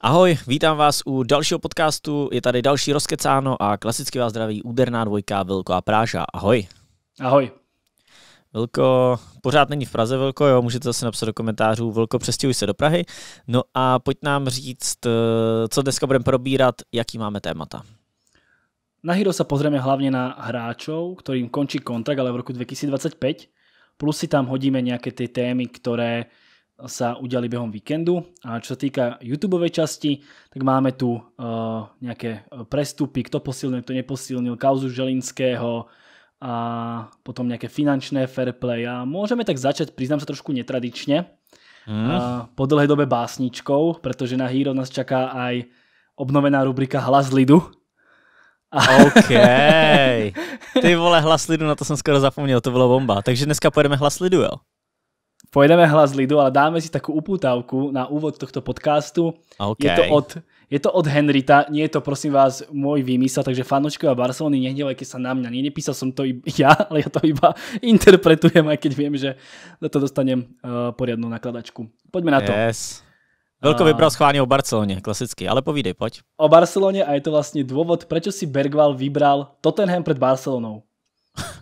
Ahoj, vítám vás u dalšího podcastu. Je tady další rozkecáno a klasicky vás zdraví úderná dvojka Vilko a Práža. Ahoj. Ahoj. Vilko, pořád není v Praze, Vilko, jo, můžete zase napsat do komentářů, Vilko, přestěhuj se do Prahy. No a pojď nám říct, eh, co dneska budeme probírat, jaký máme témata. Na Hero se pozrieme hlavně na hráčov, kterým končí kontrakt, ale v roku 2025. Plus si tam hodíme nějaké ty témy, které sa udiali behom víkendu. A čo sa týka YouTube časti, tak máme tu uh, nejaké eh, prestupy, kto posilnil, kto neposilnil, kauzu Želinského a potom nejaké finančné fair play. A môžeme tak začať, priznám sa trošku netradične, mm. uh, po dlhej dobe básničkou, pretože na Hero nás čaká aj obnovená rubrika Hlas lidu. A... OK. Ty vole, hlas lidu, na to jsem skoro zapomněl, to bylo bomba. Takže dneska pojedeme hlas lidu, jo? pojedeme hlas lidu, ale dáme si takú uputávku na úvod tohto podcastu. Okay. Je, to od, je to od Henryta, nie je to prosím vás môj výmysel, takže a Barcelony nehnevajte sa na mňa. Nie, nepísal som to ja, ale ja to iba interpretujem, aj keď viem, že na to dostanem uh, poriadnu nakladačku. Poďme na to. Yes. Veľko vybral schválne o Barceloně, klasicky, ale povídej, pojď. O Barceloně a je to vlastně dôvod, proč si Bergval vybral Tottenham pred Barcelonou.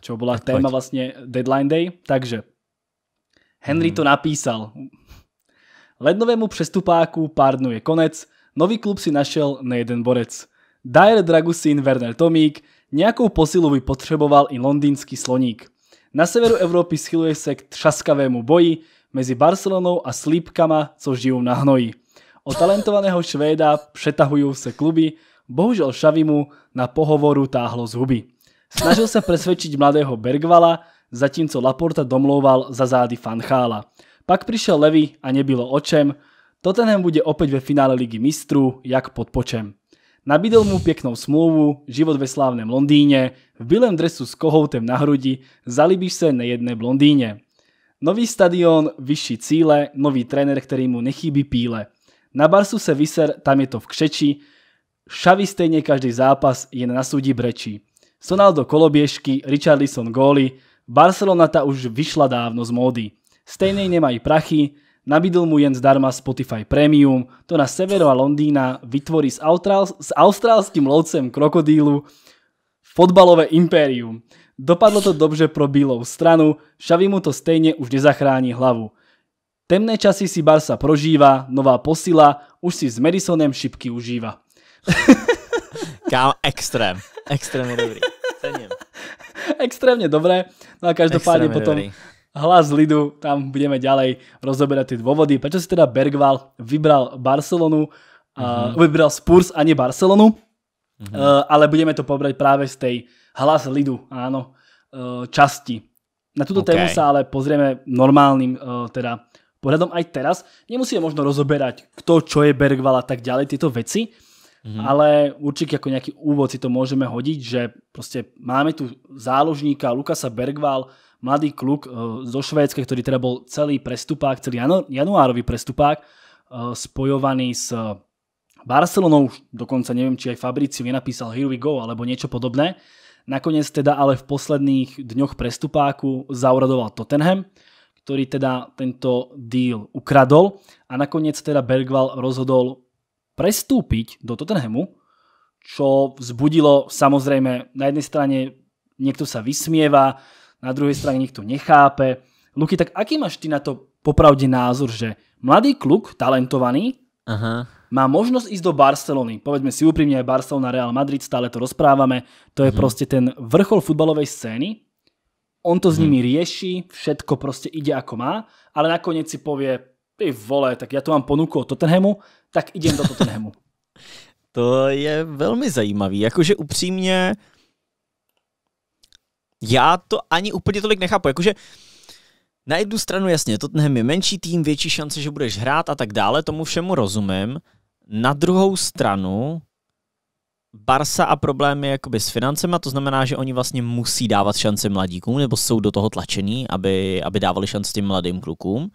Čo byla téma vlastně Deadline Day. Takže Henry to napísal. Lednovému přestupáku pár dnů je konec, nový klub si našel nejeden borec. Dyer Dragusin Werner Tomík, nějakou posilu by potřeboval i londýnský sloník. Na severu Evropy schyluje se k třaskavému boji mezi Barcelonou a slípkama, co žijou na hnoji. O talentovaného Švéda přetahují se kluby, bohužel Šavimu na pohovoru táhlo z huby. Snažil se presvedčiť mladého Bergvala, zatímco Laporta domlouval za zády Fanchála. Pak přišel Levy a nebylo o čem, Tottenham bude opäť ve finále Ligy mistrů, jak pod počem. Nabídl mu pěknou smlouvu, život ve slávném Londýně, v bílém dresu s kohoutem na hrudi, zalíbíš se nejedné blondýně. Nový stadion, vyšší cíle, nový trenér, který mu nechýbí píle. Na Barsu se vyser, tam je to v křeči, Šavi stejně každý zápas jen na sudí brečí. Sonaldo koloběžky, Richarlison góly, Barcelona ta už vyšla dávno z módy. Stejnej nemají prachy, nabídl mu jen zdarma Spotify Premium, to na severo a Londýna vytvorí s, autrál, s austrálským lovcem krokodýlu fotbalové impérium. Dopadlo to dobře pro bílou stranu, Xavi mu to stejně už nezachrání hlavu. Temné časy si Barsa prožívá, nová posila, už si s Madisonem šipky užívá. Kámo, extrém. Extrémně dobrý cením. Extrémne dobré. No a každopádne potom hlas lidu, tam budeme ďalej rozoberať tie dôvody. Prečo si teda Bergval vybral Barcelonu, uh, vybral Spurs a nie Barcelonu, uh, ale budeme to pobrať práve z tej hlas lidu, áno, uh, časti. Na túto okay. tému sa ale pozrieme normálnym uh, teda pohľadom aj teraz. Nemusíme možno rozoberať, kto čo je Bergval a tak ďalej, tieto veci, Mm-hmm. Ale určite ako nejaký úvod si to môžeme hodiť, že proste máme tu záložníka Lukasa Bergval, mladý kluk eh, zo Švédska, ktorý teda bol celý prestupák, celý janu- januárový prestupák, eh, spojovaný s Barcelonou, dokonca neviem, či aj Fabricio nenapísal Here we go alebo niečo podobné. Nakoniec teda ale v posledných dňoch prestupáku zauradoval Tottenham, ktorý teda tento deal ukradol a nakoniec teda Bergval rozhodol prestúpiť do Tottenhamu, čo vzbudilo samozrejme na jednej strane niekto sa vysmieva, na druhej strane niekto nechápe. Luky, tak aký máš ty na to popravde názor, že mladý kluk, talentovaný, Aha. má možnosť ísť do Barcelony. Povedzme si úprimne, aj Barcelona, Real Madrid, stále to rozprávame. To je mhm. proste ten vrchol futbalovej scény. On to mhm. s nimi rieši, všetko proste ide ako má, ale nakoniec si povie, ty vole, tak já to mám ponuku od Tottenhamu, tak idem do Tottenhamu. to je velmi zajímavý, jakože upřímně já to ani úplně tolik nechápu, jakože na jednu stranu jasně, Tottenham je menší tým, větší šance, že budeš hrát a tak dále, tomu všemu rozumím. Na druhou stranu Barsa a problémy jakoby s financema, to znamená, že oni vlastně musí dávat šance mladíkům, nebo jsou do toho tlačení, aby, aby dávali šance těm mladým klukům.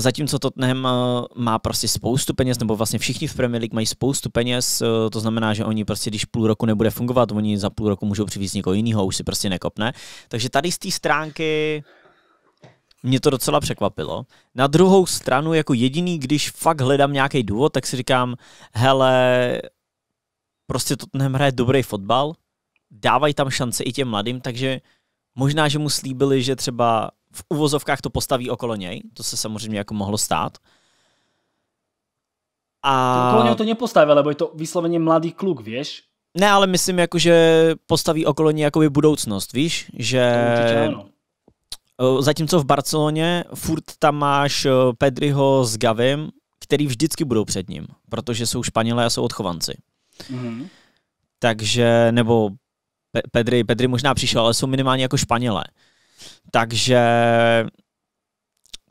Zatímco Tottenham eh, má prostě spoustu peněz, nebo vlastně všichni v Premier League mají spoustu peněz, eh, to znamená, že oni prostě, když půl roku nebude fungovat, oni za půl roku můžou přivést někoho jiného, už si prostě nekopne. Takže tady z té stránky mě to docela překvapilo. Na druhou stranu, jako jediný, když fakt hledám nějaký důvod, tak si říkám, hele, prostě Tottenham hraje dobrý fotbal, dávají tam šance i těm mladým, takže možná, že mu slíbili, že třeba v uvozovkách to postaví okolo něj, to se samozřejmě jako mohlo stát. A... Okolo něho to nepostaví, lebo je to vysloveně mladý kluk, víš? Ne, ale myslím, jako, že postaví okolo něj jakoby budoucnost, víš? Že... Zatímco v Barceloně furt tam máš Pedriho s Gavim, který vždycky budou před ním, protože jsou Španělé a jsou odchovanci. Mm-hmm. Takže, nebo Pedri, Pedri možná přišel, ale jsou minimálně jako Španělé. Uh, takže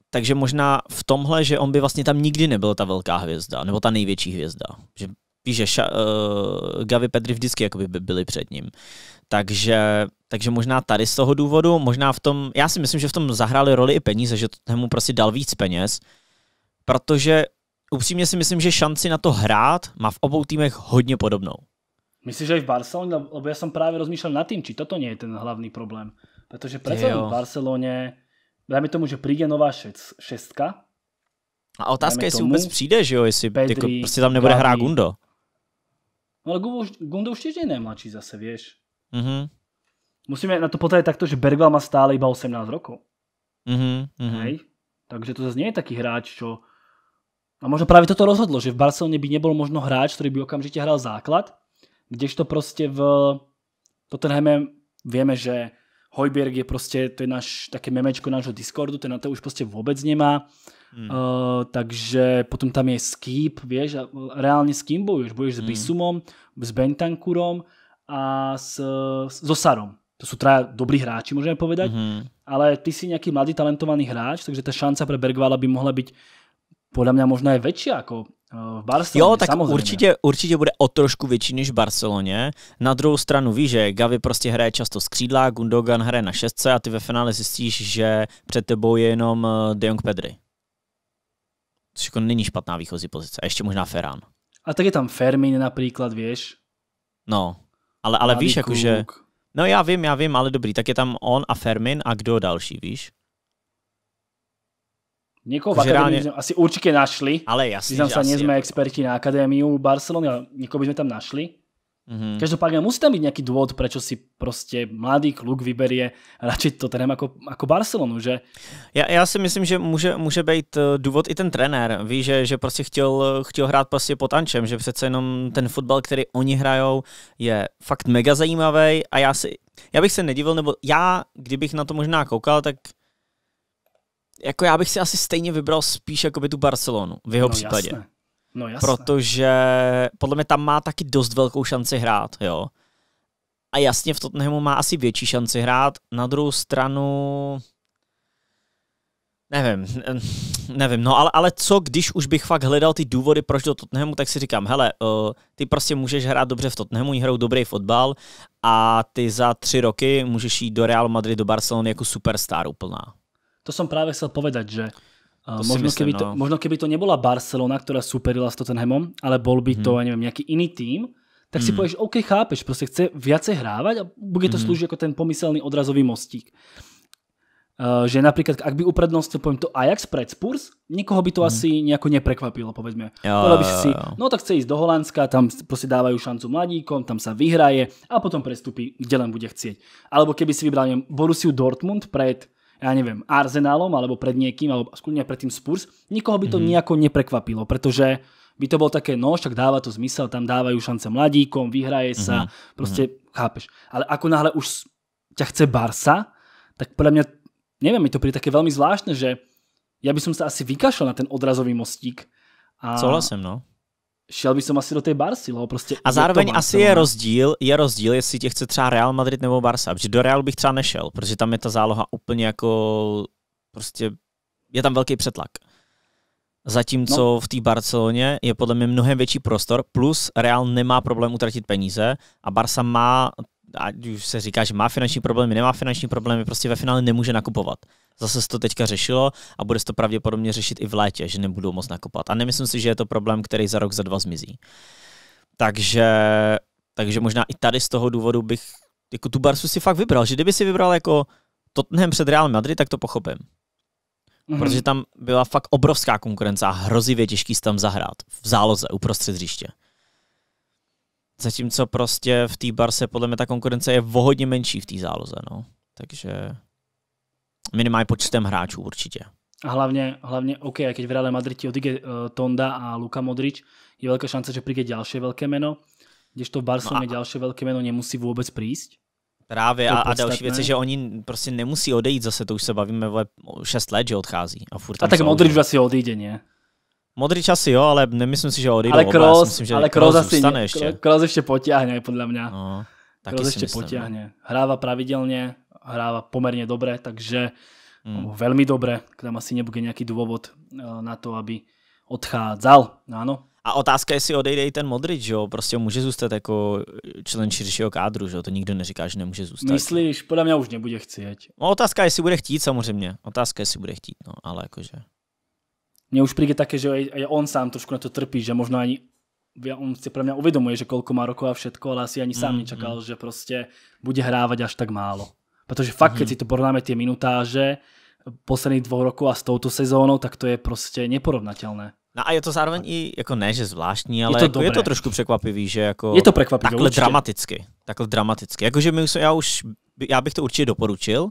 takže možná v tomhle, že on by vlastně tam nikdy nebyl ta velká hvězda, nebo ta největší hvězda. Že víš, že ša, uh, Gavi Pedri vždycky jakoby by byli před ním. Takže, takže možná tady z toho důvodu, možná v tom, já si myslím, že v tom zahráli roli i peníze, že mu prostě dal víc peněz, protože upřímně si myslím, že šanci na to hrát má v obou týmech hodně podobnou. Myslíš, že i v Barceloně? Lebo já jsem právě rozmýšlel nad tím, či toto není ten hlavní problém. Pretože predsa v Barcelone, dajme tomu, že príde nová šest, šestka. A otázka, jestli vůbec přijde, že jo, jestli Pedri, jako, prostě tam nebude hrát Gundo. No ale Gundo, Gundo už tiež je najmladší zase, vieš. Mm -hmm. Musíme na to povedať takto, že Bergal má stále iba 18 rokov. Mm -hmm. Hej? Takže to zase nie je taký hráč, čo... A možno právě toto rozhodlo, že v Barceloně by nebyl možno hráč, který by okamžitě hrál základ, kdežto prostě v Tottenhamu vieme, že Hojbjerg je proste, to je náš také memečko nášho Discordu, ten na to už proste vôbec nemá. Hmm. Uh, takže potom tam je Skip, vieš, a reálne s kým bojuješ? Bojuješ hmm. s Bisumom, s Bentankurom a s, s Osarom. To sú traja dobrí hráči, môžeme povedať. Hmm. Ale ty si nejaký mladý, talentovaný hráč, takže tá šanca pre Bergvala by mohla byť podľa mňa možno aj väčšia ako Eh, v Barceloně, Jo, tak samozřejmě. určitě, určitě bude o trošku větší než v Barceloně. Na druhou stranu víš, že Gavi prostě hraje často z křídla, Gundogan hraje na šestce a ty ve finále zjistíš, že před tebou je jenom eh, De Jong Pedri. Což jako není špatná výchozí pozice. A ještě možná Ferran. A tak je tam Fermin například, víš? No, ale, ale víš, jakože... No já vím, já vím, ale dobrý, tak je tam on a Fermin a kdo další, víš? Niekoho v akadémii reálne... asi určite našli. Ale jasne, Vyznam sa, nie sme experti na akadémiu Barcelony, ale niekoho by sme tam našli. Mm-hmm. Každopádne musí tam byť nejaký dôvod, prečo si proste mladý kluk vyberie radšej to trénem ako, ako Barcelonu, že? Já, já si myslím, že může, může být eh, důvod i ten trenér. Ví, že, že prostě chtěl, chtěl hrát prostě pod Ančem, že přece jenom ten fotbal, který oni hrajou, je fakt mega zajímavý a já si, já bych se nedivil, nebo já, kdybych na to možná koukal, tak jako já bych si asi stejně vybral spíš jakoby tu Barcelonu v jeho no, případě. Jasné. No jasné. Protože podle mě tam má taky dost velkou šanci hrát, jo. A jasně v Tottenhamu má asi větší šanci hrát. Na druhou stranu... Nevím, nevím, no ale, ale co, když už bych fakt hledal ty důvody, proč do Tottenhamu, tak si říkám, hele, uh, ty prostě můžeš hrát dobře v Tottenhamu, hrajou dobrý fotbal a ty za tři roky můžeš jít do Real Madrid, do Barcelony jako superstar úplná. To som práve chcel povedať, že to eh, možno, myslím, keby to, no. možno keby to nebola Barcelona, ktorá superila s Tottenhamom, ale bol by to, hmm. ja neviem, nejaký iný tím, tak si hmm. povieš, OK, chápeš, proste chce viacej hrávať a bude to hmm. slúžiť ako ten pomyselný odrazový mostík. Uh, že napríklad, ak by uprednostil, poviem to Ajax pred Spurs, nikoho by to mm. asi nejako neprekvapilo, povedzme. Jo, jo. si, no tak chce ísť do Holandska, tam proste dávajú šancu mladíkom, tam sa vyhraje a potom prestúpi, kde len bude chcieť. Alebo keby si vybral neviem, Borussiu Dortmund pred ja neviem, Arsenalom alebo pred niekým, alebo skôr pred tým Spurs, nikoho by to mm-hmm. nejako neprekvapilo, pretože by to bylo také, no však dáva to zmysel, tam dávajú šance mladíkom, vyhraje sa, mm-hmm. proste mm-hmm. chápeš. Ale ako náhle už ťa chce Barsa, tak podľa mňa, neviem, mi to príde také veľmi zvláštne, že ja by som sa asi vykašľal na ten odrazový mostík. A, Souhlasím, no šel bych som asi do tej Barsy, no, prostě. A zároveň je asi je rozdíl, je rozdíl, jestli tě chce třeba Real Madrid nebo Barsa, protože do Realu bych třeba nešel, protože tam je ta záloha úplně jako, prostě je tam velký přetlak. Zatímco no. v té Barceloně je podle mě mnohem větší prostor, plus Real nemá problém utratit peníze a Barsa má, ať už se říká, že má finanční problémy, nemá finanční problémy, prostě ve finále nemůže nakupovat. Zase se to teďka řešilo a bude se to pravděpodobně řešit i v létě, že nebudou moc nakopat. A nemyslím si, že je to problém, který za rok, za dva zmizí. Takže, takže možná i tady z toho důvodu bych jako tu Barsu si fakt vybral, že kdyby si vybral jako Tottenham před Real Madrid, tak to pochopím. Mm-hmm. Protože tam byla fakt obrovská konkurence a hrozivě těžký se tam zahrát v záloze uprostřed hřiště. Zatímco prostě v té Barse podle mě ta konkurence je vohodně menší v té záloze, no. Takže minimálně počtem hráčů určitě. A hlavně. hlavně OK, a keď v Madrid ti odíde uh, Tonda a Luka Modrič, je velká šance, že další velké jméno, meno, to v Barcelonu no a... další velké meno nemusí vůbec přijít. Právě a, a další věc je, že oni prostě nemusí odejít zase, to už se bavíme o 6 let, že odchází. A, furt a tak Modrič asi odejde, ne? Modrič asi jo, ale nemyslím si, že odejde. Ale Kroos, myslím, že ale Kroos, Kroos asi ne, ještě. Kroos ještě potiahne, podle mě. No, Kroos ještě no. potiahne. Hráva pravidelně, hráva pomerne dobre, takže mm. veľmi dobre, tam asi nebude nejaký dôvod eh, na to, aby odchádzal, áno. A otázka je, jestli odejde i ten Modrič, jo? Prostě může zůstat jako eh, člen širšího kádru, že jo? To nikdo neříká, že nemůže zůstat. Myslíš, podle mě už nebude chcít. No, otázka je, jestli bude chtít samozřejmě. Otázka je, jestli bude chtít, no, ale jakože... Mně už přijde také, že je on sám trošku na to trpí, že možná ani on si pro mě uvědomuje, že kolko má roku a všetko, ale asi ani sám mm, nečakal, mm. že prostě bude hrávat až tak málo. Protože fakt, mm-hmm. keď mhm. si to porovnáme tie minutáže posledních dvou roků a s touto sezónou, tak to je prostě neporovnatelné. No a je to zároveň i, jako ne, že zvláštní, ale je to, jako je to trošku překvapivý, že jako je to překvapivý, takhle určitě. dramaticky. Takhle dramaticky. Jakože my, já už, já bych to určitě doporučil,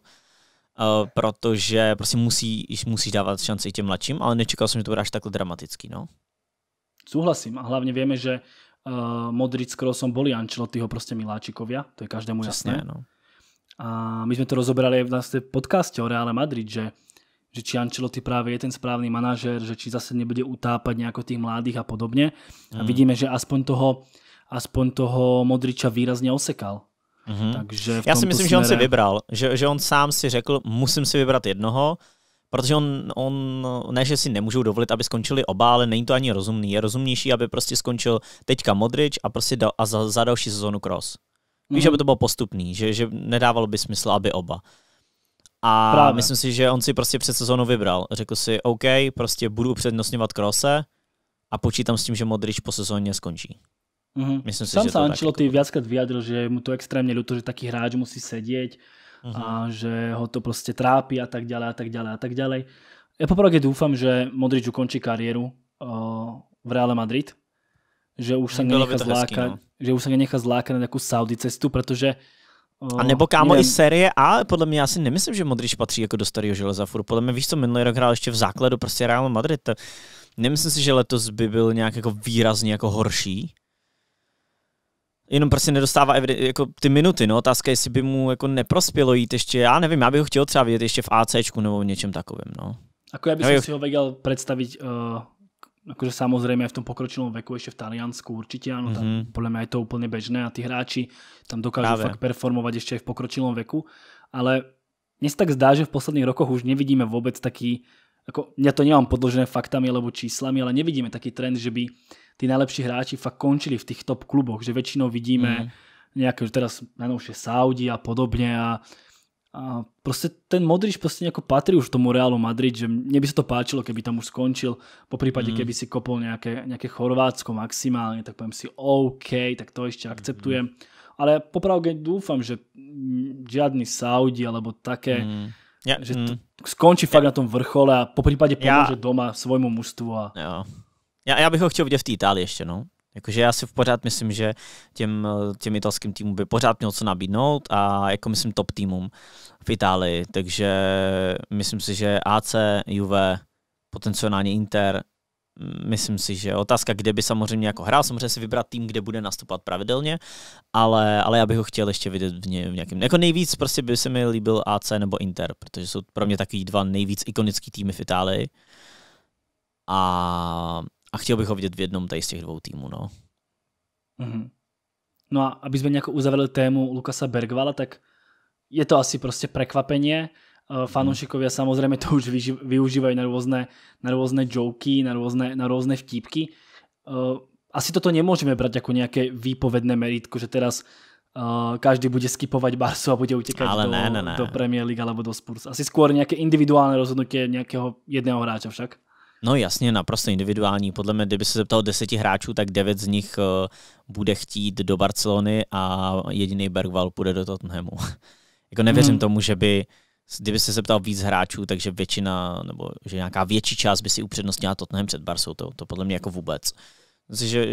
Uh, protože prostě musí, musíš dávat šanci i těm mladším, ale nečekal jsem, že to bude až takhle dramatický. No. Souhlasím. a hlavně víme, že uh, Modric s Krosom boli Ancelottiho prostě miláčikovia, to je každému jasné. Přesně, no. A my sme to rozoberali vlastně v vlastne podcaste o Reále Madrid, že, že či Ancelotti práve je ten správny manažer, že či zase nebude utápať nejako tých mladých a podobne. Mm. A hmm. vidíme, že aspoň toho, aspoň toho Modriča výrazne osekal. Mm-hmm. Takže v Já si myslím, smere... že on si vybral, že, že on sám si řekl, musím si vybrat jednoho, protože on, on, ne, že si nemůžou dovolit, aby skončili oba, ale není to ani rozumný. Je rozumnější, aby prostě skončil teďka Modrič a prostě da, a za, za další sezonu Cross. Víš, aby mhm. to bylo postupný, že, že nedávalo by smysl, aby oba. A Právě. myslím si, že on si prostě před sezónou vybral. Řekl si, OK, prostě budu přednostňovat krose a počítám s tím, že Modrič po sezóně skončí. Mm-hmm. Myslím si, Sám že sa Ancelotti jako... viackrát vyjadril, že mu to extrémně ľúto, že taký hráč musí sedieť mm-hmm. a mhm. že ho to prostě trápí a tak ďalej a tak ďalej a tak ďalej. Ja poprvé doufám, že Modrič ukončí kariéru uh, v Reále Madrid, že už se nenechá zlákat, no. že už se nenechá zlákat na nějakou Saudi cestu, protože eh, a nebo kámo nevím. i série A, podle mě já si nemyslím, že Modrič patří jako do starého železa furt. Podle mě víš co, minulý rok hrál ještě v základu prostě Real Madrid. Nemyslím si, že letos by byl nějak jako výrazně jako horší. Jenom prostě nedostává jako ty minuty, no. Otázka, jestli by mu jako neprospělo jít ještě, já nevím, já bych ho chtěl třeba vidět ještě v ACčku nebo v něčem takovém, no. Ako já bych bych... si ho věděl představit uh, akože samozrejme aj v tom pokročilom veku, ešte v Taliansku určite, áno, tam mm-hmm. podľa mňa je to úplne bežné a tí hráči tam dokážu Práve. fakt performovať ešte aj v pokročilom veku, ale mne sa tak zdá, že v posledných rokoch už nevidíme vôbec taký, ako ja to nemám podložené faktami alebo číslami, ale nevidíme taký trend, že by tí najlepší hráči fakt končili v tých top kluboch, že väčšinou vidíme mm-hmm. nejaké, že teraz najnovšie Saudi a podobne a a proste ten Modrič proste nejako patrí už tomu Realu Madrid, že mne by sa to páčilo, keby tam už skončil, po prípade mm. keby si kopol nejaké, nejaké Chorvátsko maximálne, tak poviem si OK, tak to ešte hmm. akceptujem. Mm. Ale popravde dúfam, že žiadny Saudi alebo také, mm. ja, že mm. skončí ja. fakt na tom vrchole a po prípade pomôže ja. doma svojmu mužstvu. A... Ja. Ja, já bych ho chtěl vidět v té Itálii ještě, no. Jakože já si v pořád myslím, že těm, těm italským týmům by pořád měl co nabídnout a jako myslím top týmům v Itálii. Takže myslím si, že AC, Juve, potenciálně Inter, myslím si, že otázka, kde by samozřejmě jako hrál, samozřejmě si vybrat tým, kde bude nastupovat pravidelně, ale, ale já bych ho chtěl ještě vidět v, ně, v nějakém, jako nejvíc prostě by se mi líbil AC nebo Inter, protože jsou pro mě takový dva nejvíc ikonický týmy v Itálii. A a chtěl bych ho vidět v jednom tady z těch dvou týmů, no. Mm-hmm. No a aby jsme nějak uzavřeli tému Lukasa Bergvala, tak je to asi prostě překvapení eh, Fanoušikovia samozřejmě to už využívají na různé, na různé joky, na různé, na různé vtípky. Eh, asi toto nemůžeme brať jako nějaké výpovedné meritko, že teraz eh, každý bude skipovat Barsu a bude utíkat do, ne, ne, ne. do Premier League alebo do Spurs. Asi skôr nějaké individuální rozhodnutí nějakého jedného hráče však. No jasně, naprosto individuální. Podle mě, kdyby se zeptal deseti hráčů, tak devět z nich eh, bude chtít do Barcelony a jediný Bergval půjde do Tottenhamu. jako nevěřím hmm. tomu, že by kdyby se zeptal víc hráčů, takže většina, nebo že nějaká větší část by si upřednostnila Tottenham před Barsou, to, to podle mě jako vůbec. Myslím, že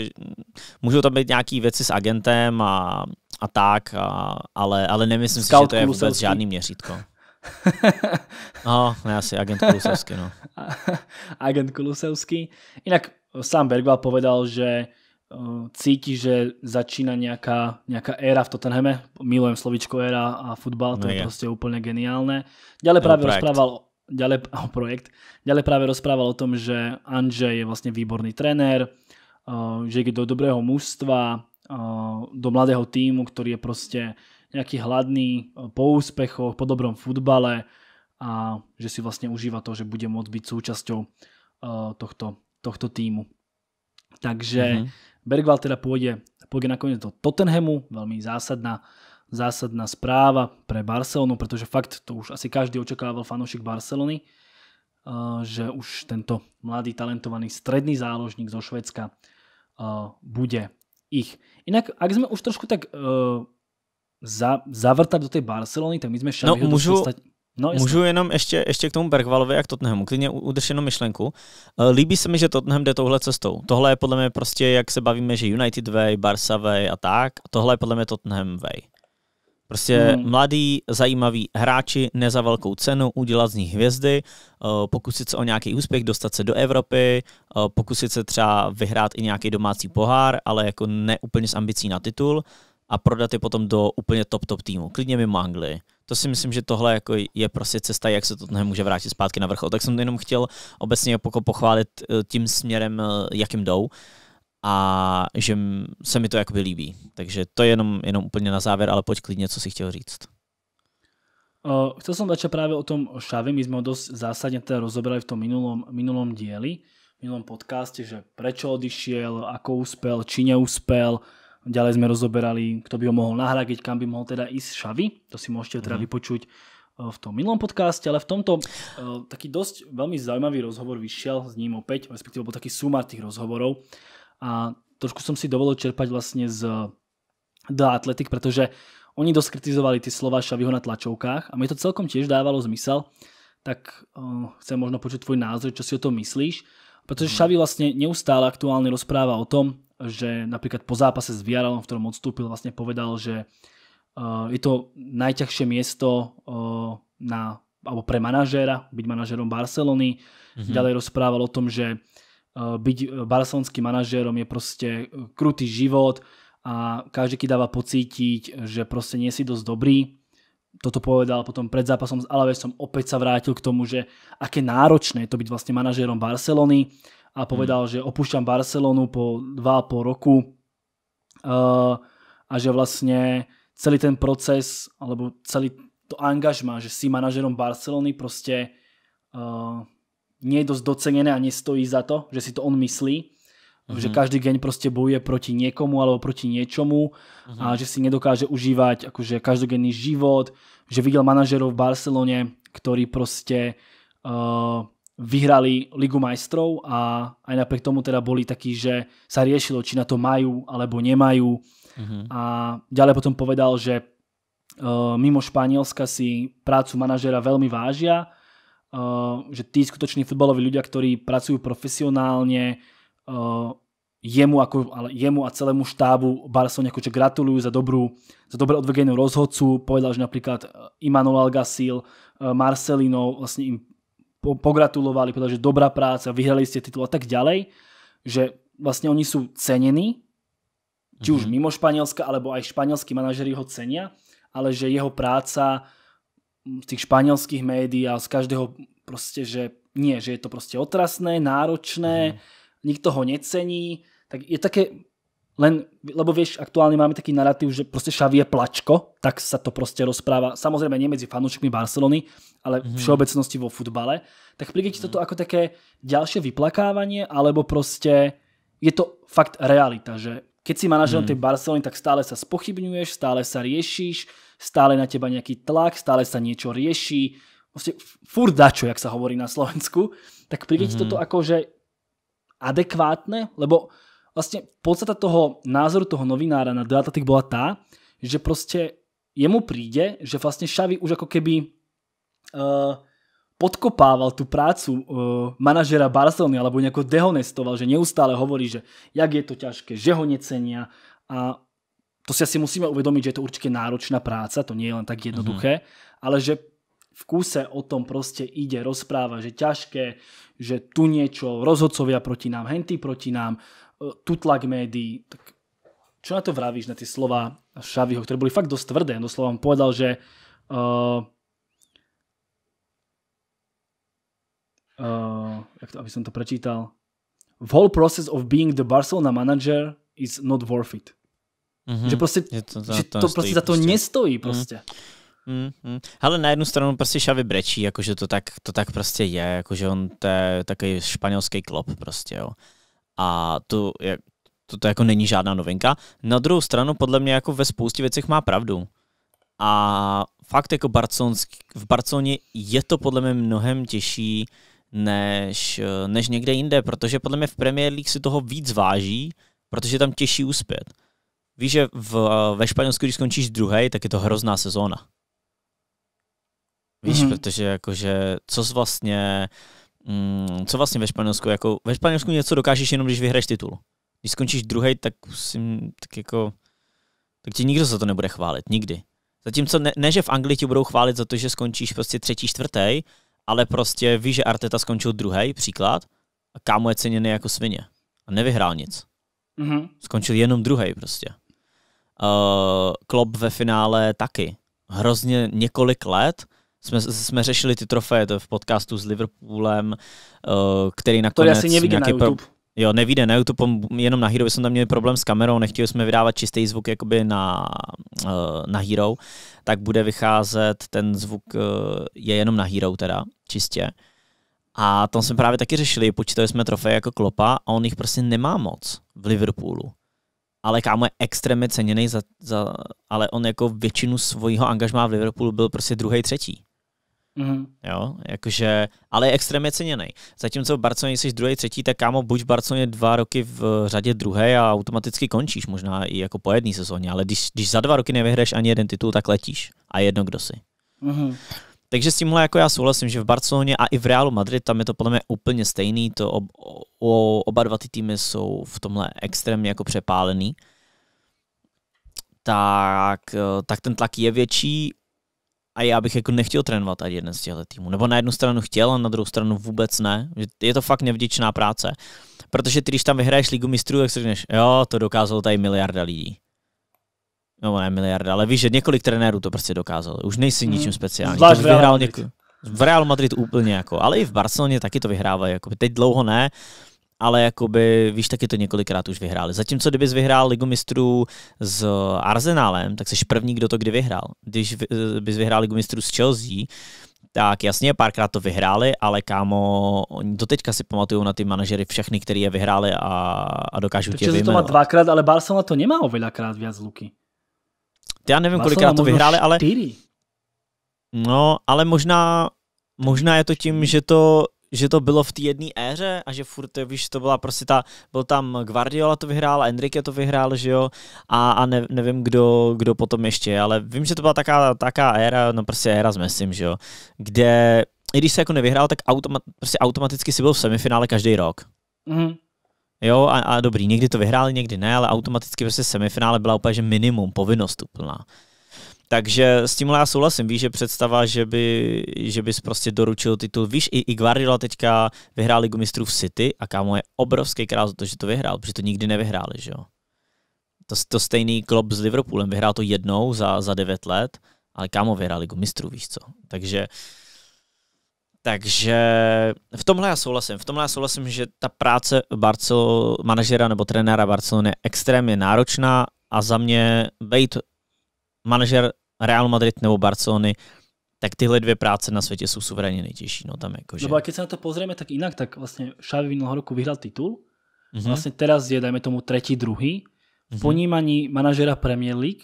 můžou tam být nějaké věci s agentem a, a tak, a, ale, ale nemyslím Scout si, že to je vůbec Luselský. žádný měřítko. no, asi agent Kulusevsky, no. agent Kulusevský. Inak eh, sám Bergwall povedal, že eh, cíti, že začína nejaká, nejaká éra v Tottenhame. Milujem slovičko éra a futbal, to no je, je proste úplne geniálne. Ďalej práve no, rozprával ďalej, oh, projekt. Ďalej práve rozprával o tom, že Andrzej je vlastne výborný trenér, eh, že je do dobrého mužstva, do mladého týmu, ktorý je proste nejaký hladný po úspechoch, po dobrom futbale, a že si vlastne užíva to, že bude môcť byť súčasťou eh, tohto, tohto týmu. Takže mm-hmm. Bergwald teda pôjde, pôjde nakoniec do Tottenhamu, veľmi zásadná, zásadná správa pre Barcelonu, pretože fakt to už asi každý očakával fanúšik Barcelony, eh, že už tento mladý talentovaný stredný záložník zo Švedska eh, bude ich. Inak, ak sme už trošku tak uh, za, zavrtať do tej Barcelony, tak my sme šali... no, môžu... dostať... No, Můžu jenom ještě, ještě k tomu Bergvalovi a k Tottenhamu. Klidně udrž jenom myšlenku. Eh, líbí se mi, že Tottenham jde touhle cestou. Tohle je podle mě prostě, jak se bavíme, že United way, Barca way a tak. A tohle je podle mě Tottenham way. Prostě hmm. mladí, zajímaví hráči, ne za velkou cenu, udělat z nich hvězdy, eh, pokusit se o nějaký úspěch, dostat se do Evropy, eh, pokusit se třeba vyhrát i nějaký domácí pohár, ale jako ne úplně s ambicí na titul a prodat je potom do úplně top top týmu, klidně mimo Anglii to si myslím, že tohle jako je prostě cesta, jak se to může vrátit zpátky na vrchol. Tak jsem jenom chtěl obecně pochválit eh, tím směrem, eh, jakým jdou a že se mi to jakoby líbí. Takže to je jenom, jenom úplně na závěr, ale pojď klidně, co si chtěl říct. Uh, chcel som začať práve o tom Šavi, my sme ho dosť zásadne teda rozoberali v tom minulom, minulom dieli, v minulom podcaste, že prečo odišiel, ako úspel, či neúspel, Ďalej sme rozoberali, kto by ho mohol nahradiť, kam by mohol teda ísť Šavi. To si môžete teda mhm. vypočuť e, v tom minulom podcaste, ale v tomto e, taký dosť veľmi zaujímavý rozhovor vyšiel s ním opäť, respektíve bol taký sumár tých rozhovorov a trošku som si dovolil čerpať vlastne z The Athletic, pretože oni dosť kritizovali tie slova Šaviho na tlačovkách a mi to celkom tiež dávalo zmysel, tak e, chcem možno počuť tvoj názor, čo si o tom myslíš, pretože Šavi mhm. vlastne neustále aktuálne rozpráva o tom, že napríklad po zápase s Viaralom, v ktorom odstúpil, vlastne povedal, že uh, je to najťažšie miesto uh, na, alebo pre manažéra, byť manažérom Barcelony. Mm-hmm. Ďalej rozprával o tom, že uh, byť barcelonským manažérom je proste krutý život a každý ti dáva pocítiť, že proste nie si dosť dobrý. Toto povedal potom pred zápasom s Alavesom, opäť sa vrátil k tomu, že aké náročné je to byť vlastne manažérom Barcelony a hmm. povedal, mm. že opúšťam Barcelonu po 2,5 roku uh, a že vlastne celý ten proces, alebo celý to angažma, že si manažerom Barcelony proste uh, nie je dosť docenené a nestojí za to, že si to on myslí, Uh-huh. že každý deň proste bojuje proti niekomu alebo proti niečomu uh-huh. a mhm. že si nedokáže užívať akože každodenný život, že videl manažerov v Barcelone, ktorí proste uh, vyhrali Ligu majstrov a aj napriek tomu teda boli takí, že sa riešilo, či na to majú alebo nemajú. Mm-hmm. A ďalej potom povedal, že uh, mimo Španielska si prácu manažera veľmi vážia, uh, že tí skutoční futbaloví ľudia, ktorí pracujú profesionálne, uh, jemu, ako, ale jemu a celému štábu Barcelony akože gratulujú za dobrú, za dobré odvegenú rozhodcu. Povedal, že napríklad Imanol Gasil, Marcelino vlastne im pogratulovali, povedali, že dobrá práca, vyhrali ste titul a tak ďalej, že vlastne oni sú cenení, či už mhm. mimo Španielska, alebo aj španielskí manažeri ho cenia, ale že jeho práca z tých španielských médií a z každého proste, že nie, že je to proste otrasné, náročné, mm. nikto ho necení, tak je také Len, lebo vieš, aktuálne máme taký narratív, že proste Xavi je plačko, tak sa to proste rozpráva. Samozrejme nie medzi fanúšikmi Barcelony, ale mm-hmm. všeobecnosti vo futbale. Tak príde ti toto ako také ďalšie vyplakávanie, alebo proste je to fakt realita, že keď si manažerom mm. tej Barcelony, tak stále sa spochybňuješ, stále sa riešíš, stále na teba nejaký tlak, stále sa niečo rieši, proste furt dačo, jak sa hovorí na Slovensku, tak príde mm. toto ako, že adekvátne, lebo vlastne podstata toho názoru toho novinára na Datatik bola tá, že proste jemu príde, že vlastne Xavi už ako keby uh, podkopával tú prácu uh, manažera Barcelony alebo nejako dehonestoval, že neustále hovorí, že jak je to ťažké, že ho necenia a to si asi musíme uvedomiť, že je to určite náročná práca, to nie je len tak jednoduché, mm-hmm. ale že v kúse o tom proste ide, rozpráva, že ťažké, že tu niečo, rozhodcovia proti nám, henty proti nám, tutlak médií. Tak čo na to vravíš, na tie slova Šaviho, ktoré boli fakt dosť tvrdé. Doslova mu povedal, že uh, uh, jak to, aby som to prečítal. The whole process of being the Barcelona manager is not worth it. Mm-hmm. Že prostě, Je to, za, že to, to prostě za to prostě. nestojí mhm. prostě. Mm. Mm, hmm Ale na jednu stranu prostě Xavi brečí, jakože to tak, to tak prostě je, jakože on to je takový španělský klop prostě, jo. A to, je, to, to jako není žádná novinka. Na druhou stranu, podle mě jako ve spoustě věcech má pravdu. A fakt jako Barconsk, v Barceloně je to podle mě mnohem těžší než, eh, než někde jinde, protože podle mě v Premier League si toho víc váží, protože je tam těžší úspět. Víš, že v, eh, ve Španělsku, když skončíš druhý, tak je to hrozná sezóna. Víš, mm-hmm. protože jakože, co vlastně, Mm, co vlastně ve Španělsku? Jako, ve Španělsku něco dokážeš jenom, když vyhraješ titul. Když skončíš druhý, tak, si, tak jako, tak ti nikdo za to nebude chválit, nikdy. Zatímco ne, ne, že v Anglii ti budou chválit za to, že skončíš prostě třetí, čtvrtý, ale prostě víš, že Arteta skončil druhý, příklad, a kámo je ceněný jako svině. A nevyhrál nic. Mm-hmm. Skončil jenom druhý prostě. Uh, eh, klop ve finále taky. Hrozně několik let jsme, jsme řešili ty trofeje, to je v podcastu s Liverpoolem, eh, který nakonec... To asi nevíde na YouTube. Pro... Jo, nevíde na YouTube, jenom na Hero jsme tam měli problém s kamerou, nechtěli jsme vydávat čistý zvuk jakoby na, eh, na Hero, tak bude vycházet, ten zvuk eh, je jenom na Hero teda, čistě. A tam jsme právě taky řešili, počítali jsme trofeje jako klopa a on jich prostě nemá moc v Liverpoolu. Ale kámo je extrémně ceněný, za, za, ale on jako většinu svého angažmá v Liverpoolu byl prostě druhý, třetí. Mm-hmm. Jo, jakože, ale je extrémně ceněný. Zatímco v Barceloně jsi druhý, třetí, tak kámo, buď v Barceloně dva roky v řadě druhé a automaticky končíš, možná i jako po jedné sezóně, ale když, když za dva roky nevyhraješ ani jeden titul, tak letíš a jedno kdo si. Mm-hmm. Takže s tímhle jako já souhlasím, že v Barceloně a i v Realu Madrid, tam je to podle mě úplně stejný, to ob, o, oba dva ty týmy jsou v tomhle extrémně jako přepálený tak, eh, tak ten tlak je větší a já bych jako nechtěl trénovat ani jeden z těchto týmů. Nebo na jednu stranu chtěl a na druhou stranu vůbec ne. Je to fakt nevděčná práce. Protože ty, když tam vyhraješ ligu mistrů, tak si řekneš, jo, to dokázalo tady miliarda lidí. No ne miliarda, ale víš, že několik trenérů to prostě dokázalo. Už nejsi hmm. ničím speciálním. Zvlášť vyhrál Něk- V Real Madrid úplně jako, ale i v Barceloně taky to vyhrávají. Jako. Teď dlouho ne, ale jakoby, víš, taky to několikrát už vyhráli. Zatímco kdybys vyhrál Ligu mistrů s Arsenalem, tak jsi první, kdo to kdy vyhrál. Když eh, bys vyhrál Ligu mistrů s Chelsea, tak jasně, párkrát to vyhráli, ale kámo, oni to teďka si pamatují na ty manažery všechny, který je vyhráli a, a dokážu tě vyjmenovat. to má dvakrát, ale Barcelona to nemá krát víc luky. Já nevím, Barcelona kolikrát to vyhráli, ale... No, ale možná, možná je to tím, že to že to bylo v té jedné éře a že furt, eh, víš, to byla prostě ta, byl tam Guardiola to vyhrál, Enrique to vyhrál, že jo, a, a ne, nevím, kdo, kdo potom ještě, ale vím, že to byla taká, taká éra, no prostě éra s Messim, že jo, kde i když se jako nevyhrál, tak automa- prostě automaticky si byl v semifinále každý rok. Mm. Jo, a, a dobrý, někdy to vyhráli, někdy ne, ale automaticky prostě semifinále byla úplně že minimum, povinnost úplná. Takže s tímhle já souhlasím. Víš, že představa, že, by, že bys prostě doručil titul. Víš, i, i Guardiola teďka vyhrál Ligu mistrů v City a kámo je obrovský král za to, že to vyhrál, protože to nikdy nevyhráli, že jo. To, to stejný klub s Liverpoolem, vyhrál to jednou za, za devět let, ale kámo vyhrál Ligu mistrů, víš co. Takže takže v tomhle já souhlasím. V tomhle já souhlasím, že ta práce Barcel, manažera nebo trenéra Barcelony je extrémně náročná a za mě být manažer Real Madrid nebo Barcelony, tak tyhle dvě práce na světě jsou suverénně nejtěžší. No, tam jako, že... Lebo no, když se na to pozrieme tak jinak, tak vlastně Xavi minulého roku vyhrál titul. Mm -hmm. Vlastně teraz je, dajme tomu, třetí druhý. V mhm. ponímaní manažera Premier League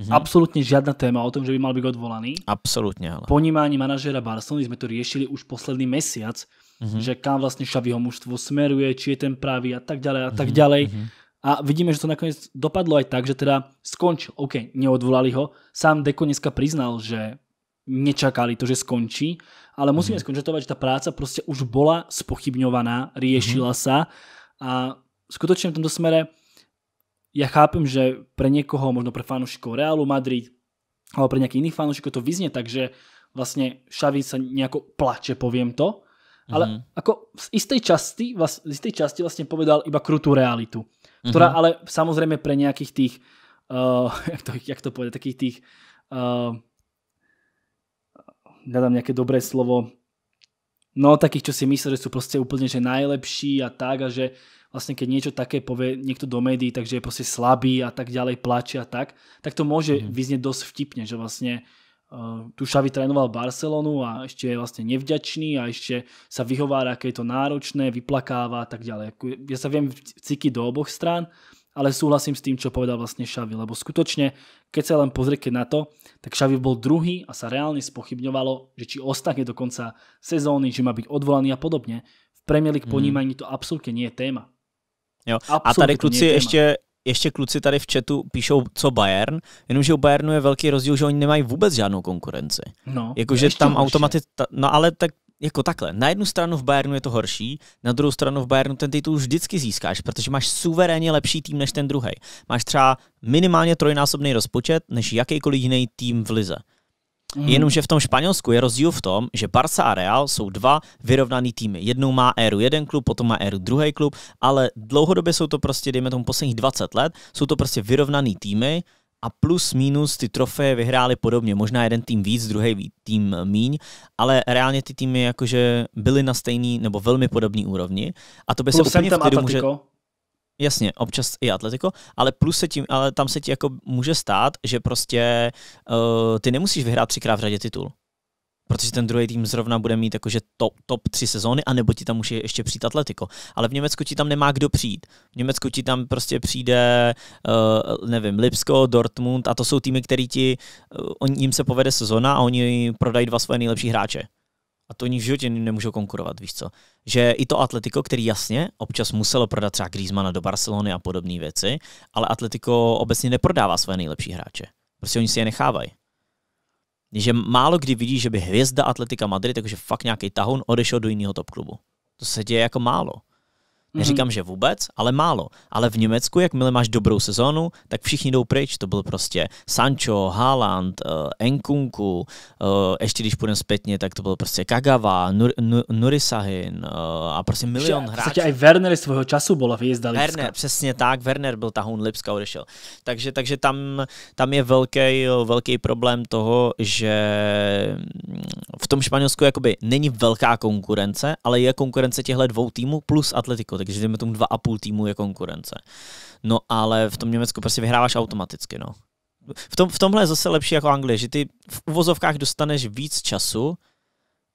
Mm-hmm. Absolutně žádná téma o tom, že by mal být odvolaný. Absolutně. Ale. Ponímání manažera Barcelony jsme to řešili už poslední měsíc, mm-hmm. že kam vlastně Xaviho mužstvo smeruje, či je ten pravý a tak dále a tak dále. Mm-hmm a vidíme, že to nakoniec dopadlo aj tak, že teda skončil. OK, neodvolali ho. Sám Deko dneska priznal, že nečakali to, že skončí, ale musíme mm. skončatovať, že tá práca prostě už bola spochybňovaná, riešila mm. sa a skutočne v tomto smere ja chápem, že pre niekoho, možno pre fanúšikov Realu Madrid, ale pre nejakých iných fanúšikov to vyznie tak, že vlastně Xavi sa nejako plače, poviem to, ale mm. -hmm. ako z istej časti, z istej časti vlastne povedal iba krutú realitu ktorá mhm. ale samozrejme pre nejakých tých, uh, jak, to, jak to povede, takých tých, uh, eh, dám nejaké dobré slovo, no takých, čo si myslí, že sú proste úplne že najlepší a tak a že vlastne keď niečo také povie niekto do médií, takže je proste slabý a tak ďalej, plače a tak, tak to môže mm-hmm. vyznieť dosť vtipne, že vlastne uh, Eh, tu Xavi trénoval Barcelonu a ešte je vlastne nevďačný a ešte sa vyhovára, aké je to náročné, vyplakáva a tak ďalej. Ja jako, sa viem cíky do oboch strán, ale súhlasím s tým, čo povedal vlastne Xavi, lebo skutočne, keď sa len pozrieke na to, tak Xavi bol druhý a sa reálne spochybňovalo, že či ostane do konca sezóny, že má byť odvolaný a podobne. V Premier League hmm. ponímaní to absolútne nie je téma. Jo. a tady kluci je ještě, ještě kluci tady v chatu píšou, co Bayern, jenomže u Bayernu je velký rozdíl, že oni nemají vůbec žádnou konkurenci. No, Jakože tam automaticky, no ale tak jako takhle, na jednu stranu v Bayernu je to horší, na druhou stranu v Bayernu ten titul vždycky získáš, protože máš suverénně lepší tým než ten druhý. Máš třeba minimálně trojnásobný rozpočet než jakýkoliv jiný tým v lize. Mm. Jenomže v tom Španělsku je rozdíl v tom, že Barca a Real jsou dva vyrovnaný týmy. Jednou má éru jeden klub, potom má éru druhý klub, ale dlouhodobě jsou to prostě, dejme tomu posledních 20 let, jsou to prostě vyrovnaný týmy, a plus minus ty trofeje vyhráli podobně, možná jeden tým víc, druhý tým míň, ale reálně ty týmy jakože byly na stejný nebo velmi podobný úrovni a to by se úplně v klidu může... Jasně, občas i Atletico, ale plus se tím, ale tam se ti jako může stát, že prostě uh, ty nemusíš vyhrát třikrát v řadě titul. Protože ten druhý tým zrovna bude mít jakože top, top tři sezóny, anebo ti tam může ještě přijít Atletico. Ale v Německu ti tam nemá kdo přijít. V Německu ti tam prostě přijde, uh, nevím, Lipsko, Dortmund a to jsou týmy, který ti, uh, jim se povede sezona a oni prodají dva svoje nejlepší hráče a to oni v životě nemůžou konkurovat, víš co. Že i to Atletico, který jasně občas muselo prodat třeba Griezmana do Barcelony a podobné věci, ale Atletico obecně neprodává své nejlepší hráče. Prostě oni si je nechávají. Že málo kdy vidí, že by hvězda Atletika Madrid, takže fakt nějaký tahun, odešel do jiného top klubu. To se děje jako málo. Mm-hmm. Neříkám, mm-hmm. že vůbec, ale málo. Ale v Německu, jakmile máš dobrou sezónu, tak všichni jdou pryč. To byl prostě Sancho, Haaland, uh, eh, Enkunku, uh, eh, ještě když půjdeme zpětně, tak to byl prostě Kagawa, Nur, Nur, Nurisahin uh, a prostě milion hráčů. Vlastně i Werner svého času byl výjezda Lipska. Werner, přesně tak, Werner byl tahoun Lipska, odešel. Takže, takže tam, tam je velký, velký problém toho, že mm, v tom Španělsku jakoby není velká konkurence, ale je konkurence těchto dvou týmů plus Atletico takže jdeme tomu dva a půl týmu je konkurence. No ale v tom Německu prostě vyhráváš automaticky, no. V, tom, v tomhle je zase lepší jako Anglie, že ty v uvozovkách dostaneš víc času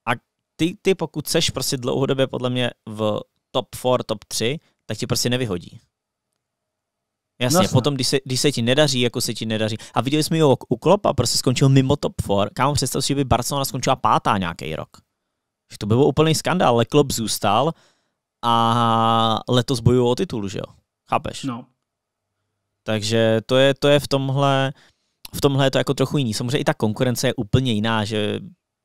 a ty, ty pokud seš prostě dlouhodobě podle mě v top 4, top 3, tak ti prostě nevyhodí. Jasně, no, potom, když se, když se ti nedaří, jako se ti nedaří. A viděli jsme jeho u Klopa, prostě skončil mimo top 4. Kámo, představ si, že by Barcelona skončila pátá nějaký rok. To by byl úplný skandál, ale Klop zůstal a letos bojují o titul, že jo? Chápeš? No. Takže to je, to je v tomhle, v tomhle je to jako trochu jiný. Samozřejmě i ta konkurence je úplně jiná, že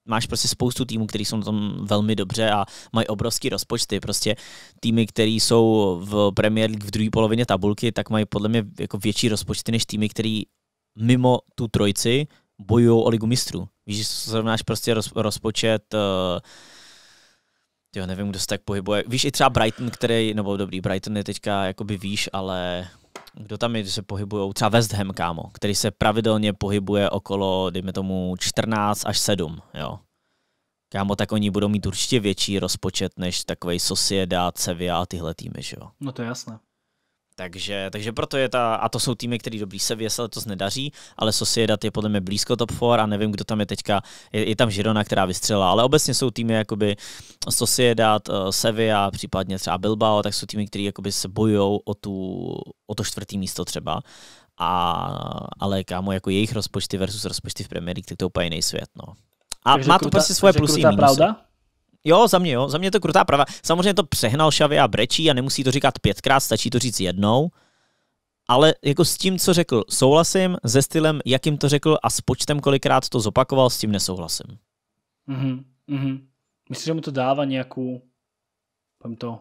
máš prostě spoustu týmů, kteří jsou na tom velmi dobře a mají obrovský rozpočty. Prostě týmy, které jsou v Premier League v druhé polovině tabulky, tak mají podle mě jako větší rozpočty než týmy, které mimo tu trojici bojují o ligu mistrů. Víš, že srovnáš prostě rozpočet uh, Jo, nevím, kdo se tak pohybuje. Víš i třeba Brighton, který, nebo dobrý, Brighton je teďka jakoby výš, ale kdo tam je, se pohybují, třeba West Ham, kámo, který se pravidelně pohybuje okolo, dejme tomu, 14 až 7, jo. Kámo, tak oni budou mít určitě větší rozpočet než takovej Sociedad, Sevilla a tyhle týmy, že jo. No to je jasné. Takže, takže proto je ta, a to jsou týmy, který dobrý se věsel, to nedaří, ale Sociedad je podle mě blízko top 4 a nevím, kdo tam je teďka, je, je tam Žirona, která vystřelila, ale obecně jsou týmy jakoby Sociedad, eh, Sevilla, případně třeba Bilbao, tak jsou týmy, které jakoby se bojou o, tu, o to čtvrtý místo třeba. A, ale kámo, jako jejich rozpočty versus rozpočty v Premier League, tak to úplně nejsvět, no. A takže má to prostě svoje plusy i minusy. pravda? Jo, za mě, jo, za mě je to krutá pravda. Samozřejmě to přehnal Šavy a brečí a nemusí to říkat pětkrát, stačí to říct jednou. Ale jako s tím, co řekl, souhlasím, se stylem, jakým to řekl a s počtem, kolikrát to zopakoval, s tím nesouhlasím. Mhm, mhm. Myslím, že mu to dává nějakou, povím to,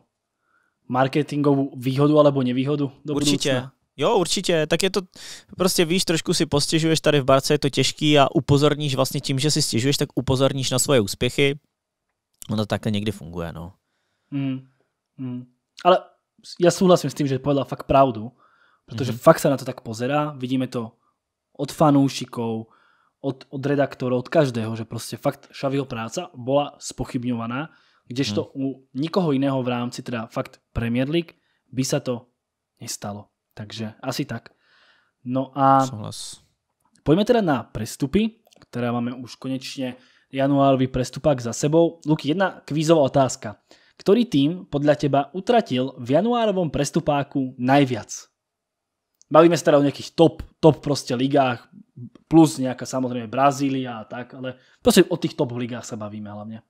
marketingovou výhodu alebo nevýhodu do Určitě. Budoucna. Jo, určitě. Tak je to, prostě víš, trošku si postěžuješ tady v barce, je to těžký a upozorníš vlastně tím, že si stěžuješ, tak upozorníš na svoje úspěchy Ono takhle někdy funguje, no. Mm, mm. Ale já souhlasím s tím, že povedla fakt pravdu, protože mm-hmm. fakt se na to tak pozerá, vidíme to od fanoušikov, od, od redaktorů, od každého, že prostě fakt Šavího práce, byla spochybňovaná, kdežto mm. u nikoho jiného v rámci teda fakt Premier League by se to nestalo. Takže asi tak. No a Souhlas. pojďme teda na prestupy, které máme už konečně januárový prestupák za sebou. Luky, jedna kvízová otázka. Ktorý tým podľa teba utratil v januárovom prestupáku najviac? Bavíme sa teda o nejakých top, top proste ligách, plus nejaká samozrejme Brazília a tak, ale proste o tých top ligách sa bavíme hlavne.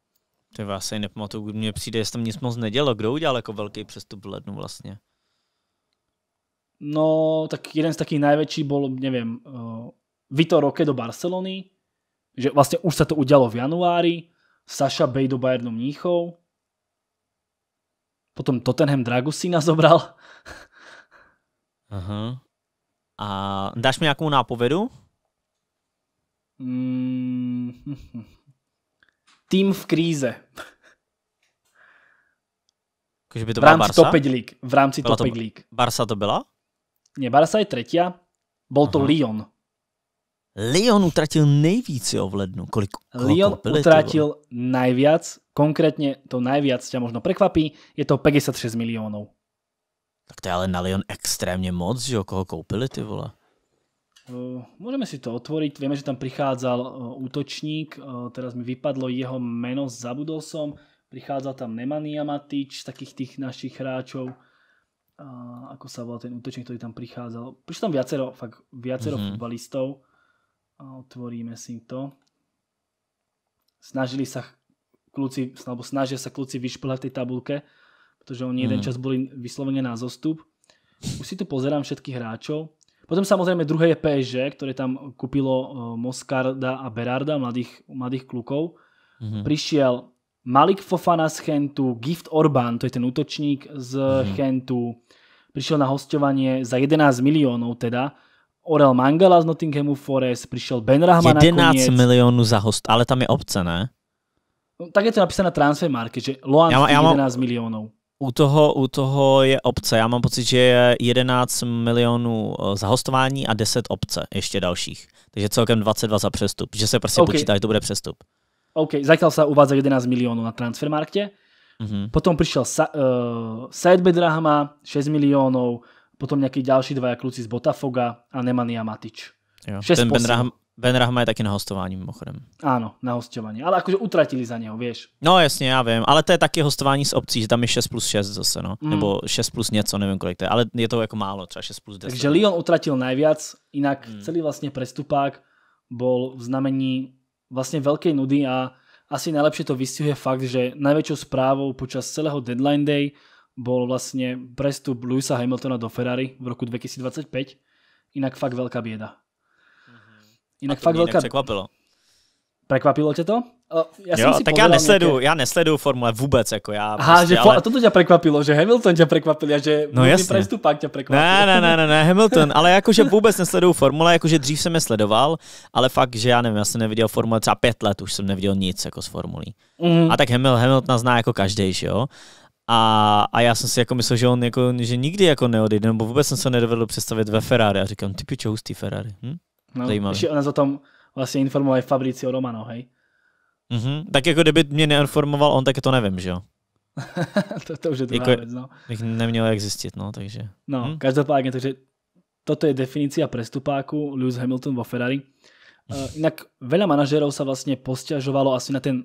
To vás se nepamatuju, mně přijde, jestli tam nic moc nedělo. Kdo udělal jako velký přestup v lednu vlastně? No, tak jeden z takých největších byl, nevím, uh, eh, Vitor Roque do Barcelony, že vlastne už sa to udialo v januári, Saša Bej do Bayernu Mníchov, potom Tottenham Dragusina zobral. Aha. A dáš mi nejakú nápovedu? Mm, mm-hmm. tým v kríze. Akože by to v rámci Barsa? Top League. V rámci Top League. Barca to byla? Ne, Barca je tretia. Bol to Aha. Lyon. Lyon utratil nejvíc jo, v lednu. Kolik, kolik Lyon utratil najviac, konkrétně to najviac ťa možno prekvapí, je to 56 milionů. Tak to je ale na Lyon extrémně moc, že jo, koho koupili ty vole. Uh, Můžeme si to otvoriť. víme, že tam prichádzal uh, eh, útočník. Uh, teraz mi vypadlo jeho meno, zabudol som. Prichádzal tam Nemanja Matič, takých tých našich hráčov. Ako sa volal ten útočník, ktorý tam prichádzal. Prišlo tam viacero, fakt viacero mm -hmm. futbalistov a otvoríme si to. Snažili sa kluci, alebo snažia sa kluci vyšplhať v tej tabulke, protože oni mm. jeden mhm. čas boli vyslovene na zostup. Už si tu pozerám všetkých hráčov. Potom samozrejme druhé je PSG, ktoré tam kúpilo e, Moskarda a Berarda, mladých, mladých klukov. Mm. Prišiel Malik Fofana z Chentu, Gift Orbán, to je ten útočník z mm. Chentu. Prišiel na hostovanie za 11 miliónov teda Orel Mangala z Nottinghamu Forest, přišel Ben Rahma 11 nakonec. milionů za host, ale tam je obce, ne? No, tak je to napísané na transfer market, že Loan já, má, já mám, 11 milionů. U toho, u toho je obce, já mám pocit, že je 11 milionů eh, za hostování a 10 obce ještě dalších. Takže celkem 22 za přestup, že se prostě okay. počítá, že to bude přestup. OK, zatím se uvádza 11 milionů na transfermarkte. Mm-hmm. Potom přišel Sa- uh, Said Bedrahma 6 milionů, potom nějaký další dva kluci z Botafoga a Nemanja Matič. Jo, ten ben, Rahm, ben Rahma je taky na hostování mimochodem. Áno, na hostování, ale akože utratili za něho, víš. No jasně, já vím, ale to je taky hostování s obcí, že tam je 6 plus 6 zase, no. Mm. Nebo 6 plus něco, nevím kolik to je, ale je to jako málo, třeba 6 plus 10. Takže Lyon utratil najviac, jinak mm. celý vlastně prestupák bol v znamení vlastně velké nudy a asi najlepšie to vystihuje fakt, že najväčšou správou počas celého deadline day bol vlastne prestup Luisa Hamiltona do Ferrari v roku 2025. Inak fakt veľká bieda. Mhm. Inak fakt veľká... Prekvapilo. Prekvapilo ťa to? Já jo, tak ja nesledu, nějaké... nesledu Formule vůbec, jako já. Aha, prostě, že ale... toto tě překvapilo, že Hamilton tě překvapil a že no, jasně. prestupák tě překvapil. Ne, ne, ne, ne, ne, Hamilton, ale jakože vůbec nesledu Formule, jakože dřív jsem je sledoval, ale fakt, že já nevím, já jsem neviděl Formule třeba pět let, už jsem neviděl nic jako z Formulí. Mm. A tak Hamilton Hamiltona zná jako každý, že jo? A, a já jsem si jako myslel, že on jako, že nikdy jako neodejde, nebo vůbec jsem se nedovedl představit ve Ferrari. A říkám, ty pičo, hustý Ferrari. Hm? No, Zajímavé. Ještě o tom vlastně informoval Fabricio Romano, hej? Mm-hmm. Tak jako kdyby mě neinformoval on, tak to nevím, že jo? to, to už je druhá jako, věc, no. Bych neměl existit, no, takže. No, hm? každopádně, takže toto je definice prestupáku Lewis Hamilton vo Ferrari. Uh, jinak veľa manažérov sa vlastne posťažovalo asi na ten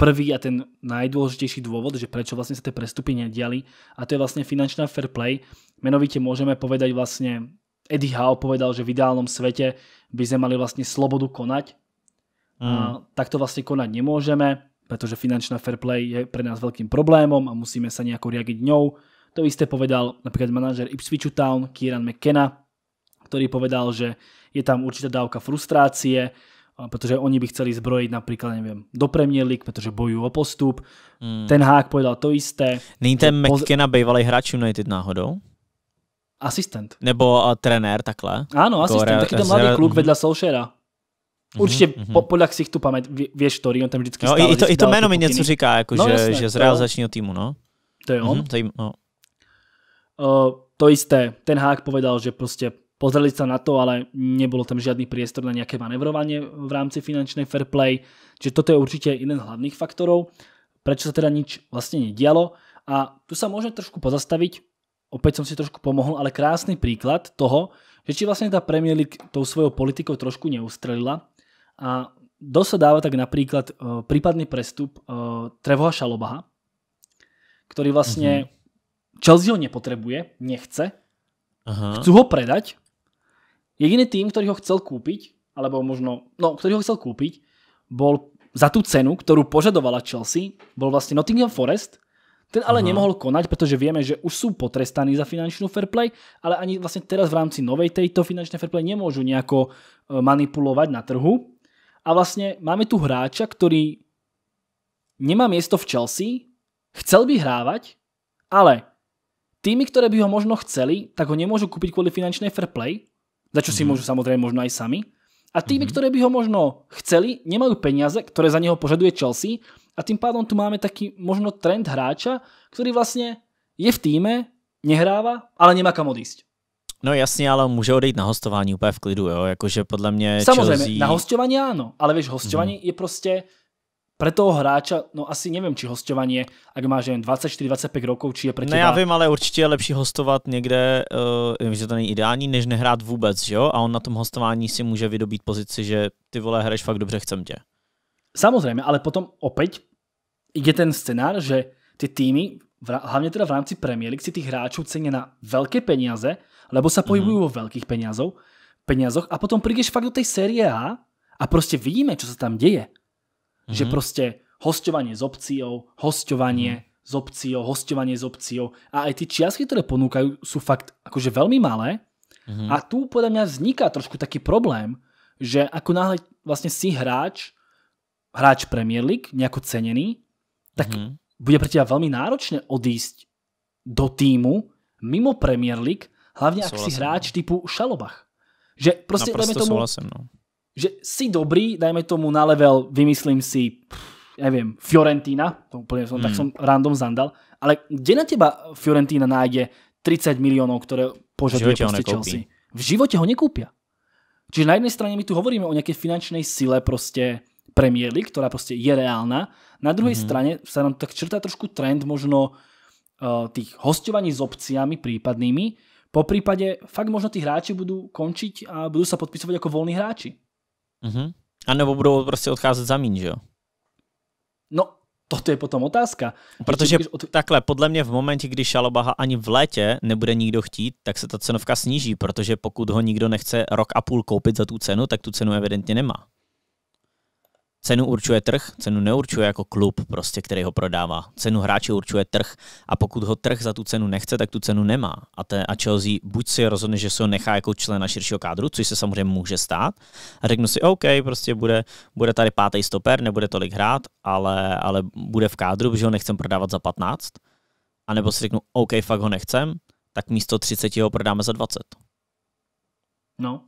prvý a ten najdôležitejší dôvod, že prečo vlastne sa tie prestupy nediali a to je vlastne finančná fair play. Menovite môžeme povedať vlastne, Eddie Howe povedal, že v ideálnom svete by sme mali vlastne slobodu konať. Mm. A takto vlastne konať nemôžeme, pretože finančná fair play je pre nás veľkým problémom a musíme sa nejako riadiť ňou. To isté povedal napríklad manažer Ipswichu Town, Kieran McKenna, ktorý povedal, že je tam určitá dávka frustrácie, protože oni by chceli zbrojit například nevím do Premier League, protože bojují o postup. Mm. Ten Hák povedal to jisté. Není ten poz... McKenna bývalý hráč United náhodou? Asistent. Nebo uh, trenér, takhle. Ano, jako asistent, Kore, taký ten mladý kluk mhm. vedle Solšera. Mhm, Určitě mm-hmm. po, mhm. podle ksichtu paměť věš, který on tam vždycky no, i, to, I to jméno mi něco říká, jako no, že, jasné, že z realizačního týmu, no. To je on. Mm-hmm, to, jim, no. Uh, to isté, ten Hák povedal, že prostě Pozreli sa na to, ale nebolo tam žiadny priestor na nejaké manevrovanie v rámci finančnej fair play. Čiže toto je určite jeden z hlavných faktorov, prečo sa teda nič vlastne nedialo. A tu sa môžem trošku pozastaviť, opäť som si trošku pomohol, ale krásny príklad toho, že či vlastne tá Premier League tou svojou politikou trošku neustrelila. A dosť sa dáva tak napríklad e, prípadný prestup e, Trevoha Šalobaha, ktorý vlastne mhm. Chelsea ho nepotrebuje, nechce, Aha. chcú ho predať Jediný tým, ktorý ho chcel kúpiť, alebo možno, no, ktorý ho chcel kúpiť, bol za tú cenu, ktorú požadovala Chelsea, bol vlastne Nottingham Forest, ten ale Aha. nemohol konať, pretože vieme, že už sú potrestaní za finančnú fair play, ale ani vlastne teraz v rámci novej tejto finančnej fair play nemôžu nejako eh, manipulovať na trhu. A vlastne máme tu hráča, ktorý nemá miesto v Chelsea, chcel by hrávať, ale týmy, ktoré by ho možno chceli, tak ho nemôžu kúpiť kvôli finančnej fair play, za čo si mhm. môžu samozrejme možno aj sami. A tými, mhm. ktoré by ho možno chceli, nemajú peniaze, ktoré za neho požaduje Chelsea a tým pádom tu máme taký možno trend hráča, ktorý vlastne je v týme, nehráva, ale nemá kam odísť. No jasně, ale může odejít na hostování úplně v klidu, jo, jakože podle mě Samozřejmě, Chelsea... na hostování ano, ale víš, hostování mm. je prostě pre toho hráča, no asi neviem, či hostovanie, ak máš 24-25 rokov, či je pre no teba... Ne, já vím, ale určitě je lepší hostovat někde, uh, eh, vím, že to není ideální, než nehrát vůbec, že jo? A on na tom hostování si může vydobít pozici, že ty vole, hraješ fakt dobře, chcem tě. Samozřejmě, ale potom opäť je ten scenár, že ty týmy, hlavně teda v rámci Premier League, si tých hráčů ceně na velké peniaze, lebo sa pohybujú mm. vo veľkých peniazov, peniazoch a potom prídeš fakt do tej série A a prostě vidíme, čo sa tam deje. Mm-hmm. Že mhm. proste hostovanie s opciou, hostovanie mm-hmm. s opciou, hostovanie s opciou a aj tie čiastky, ktoré ponúkajú, sú fakt akože veľmi malé mm-hmm. a tu podľa mňa vzniká trošku taký problém, že ako náhle vlastne si hráč, hráč Premier League, nejako cenený, tak mm-hmm. bude pre teba veľmi náročné odísť do týmu mimo Premier League, hlavne ak si hráč no. typu Šalobach. Že proste, Naprosto tomu, no že si dobrý, dajme tomu na level, vymyslím si, nevím, Fiorentina, to úplne som, mm. tak som hmm. random zandal, ale kde na teba Fiorentina nájde 30 miliónov, ktoré požaduje proste Chelsea? V živote ho nekúpia. Čiže na jednej strane my tu hovoríme o nejakej finančnej sile proste Premier League, ktorá proste je reálna. Na druhej mm-hmm. strane sa nám tak črtá trošku trend možno uh, tých hostovaní s opciami prípadnými. Po prípade fakt možno tí hráči budú končiť a budú sa podpisovať ako voľní hráči. Mm-hmm. A nebo budou prostě odcházet za mín, že jo? No, to je potom otázka. Protože od... takhle, podle mě v momentě, kdy Šalobaha ani v létě nebude nikdo chtít, tak se ta cenovka sníží, protože pokud ho nikdo nechce rok a půl koupit za tu cenu, tak tu cenu evidentně nemá. Cenu určuje trh, cenu neurčuje jako klub, prostě, který ho prodává. Cenu hráče určuje trh a pokud ho trh za tu cenu nechce, tak tu cenu nemá. A, te, a Chelsea buď si rozhodne, že se ho nechá jako člena širšího kádru, což se samozřejmě může stát, a řeknu si, OK, prostě bude, bude tady pátý stoper, nebude tolik hrát, ale, ale bude v kádru, protože ho nechcem prodávat za 15. A nebo si řeknu, OK, fakt ho nechcem, tak místo 30 ho prodáme za 20. No,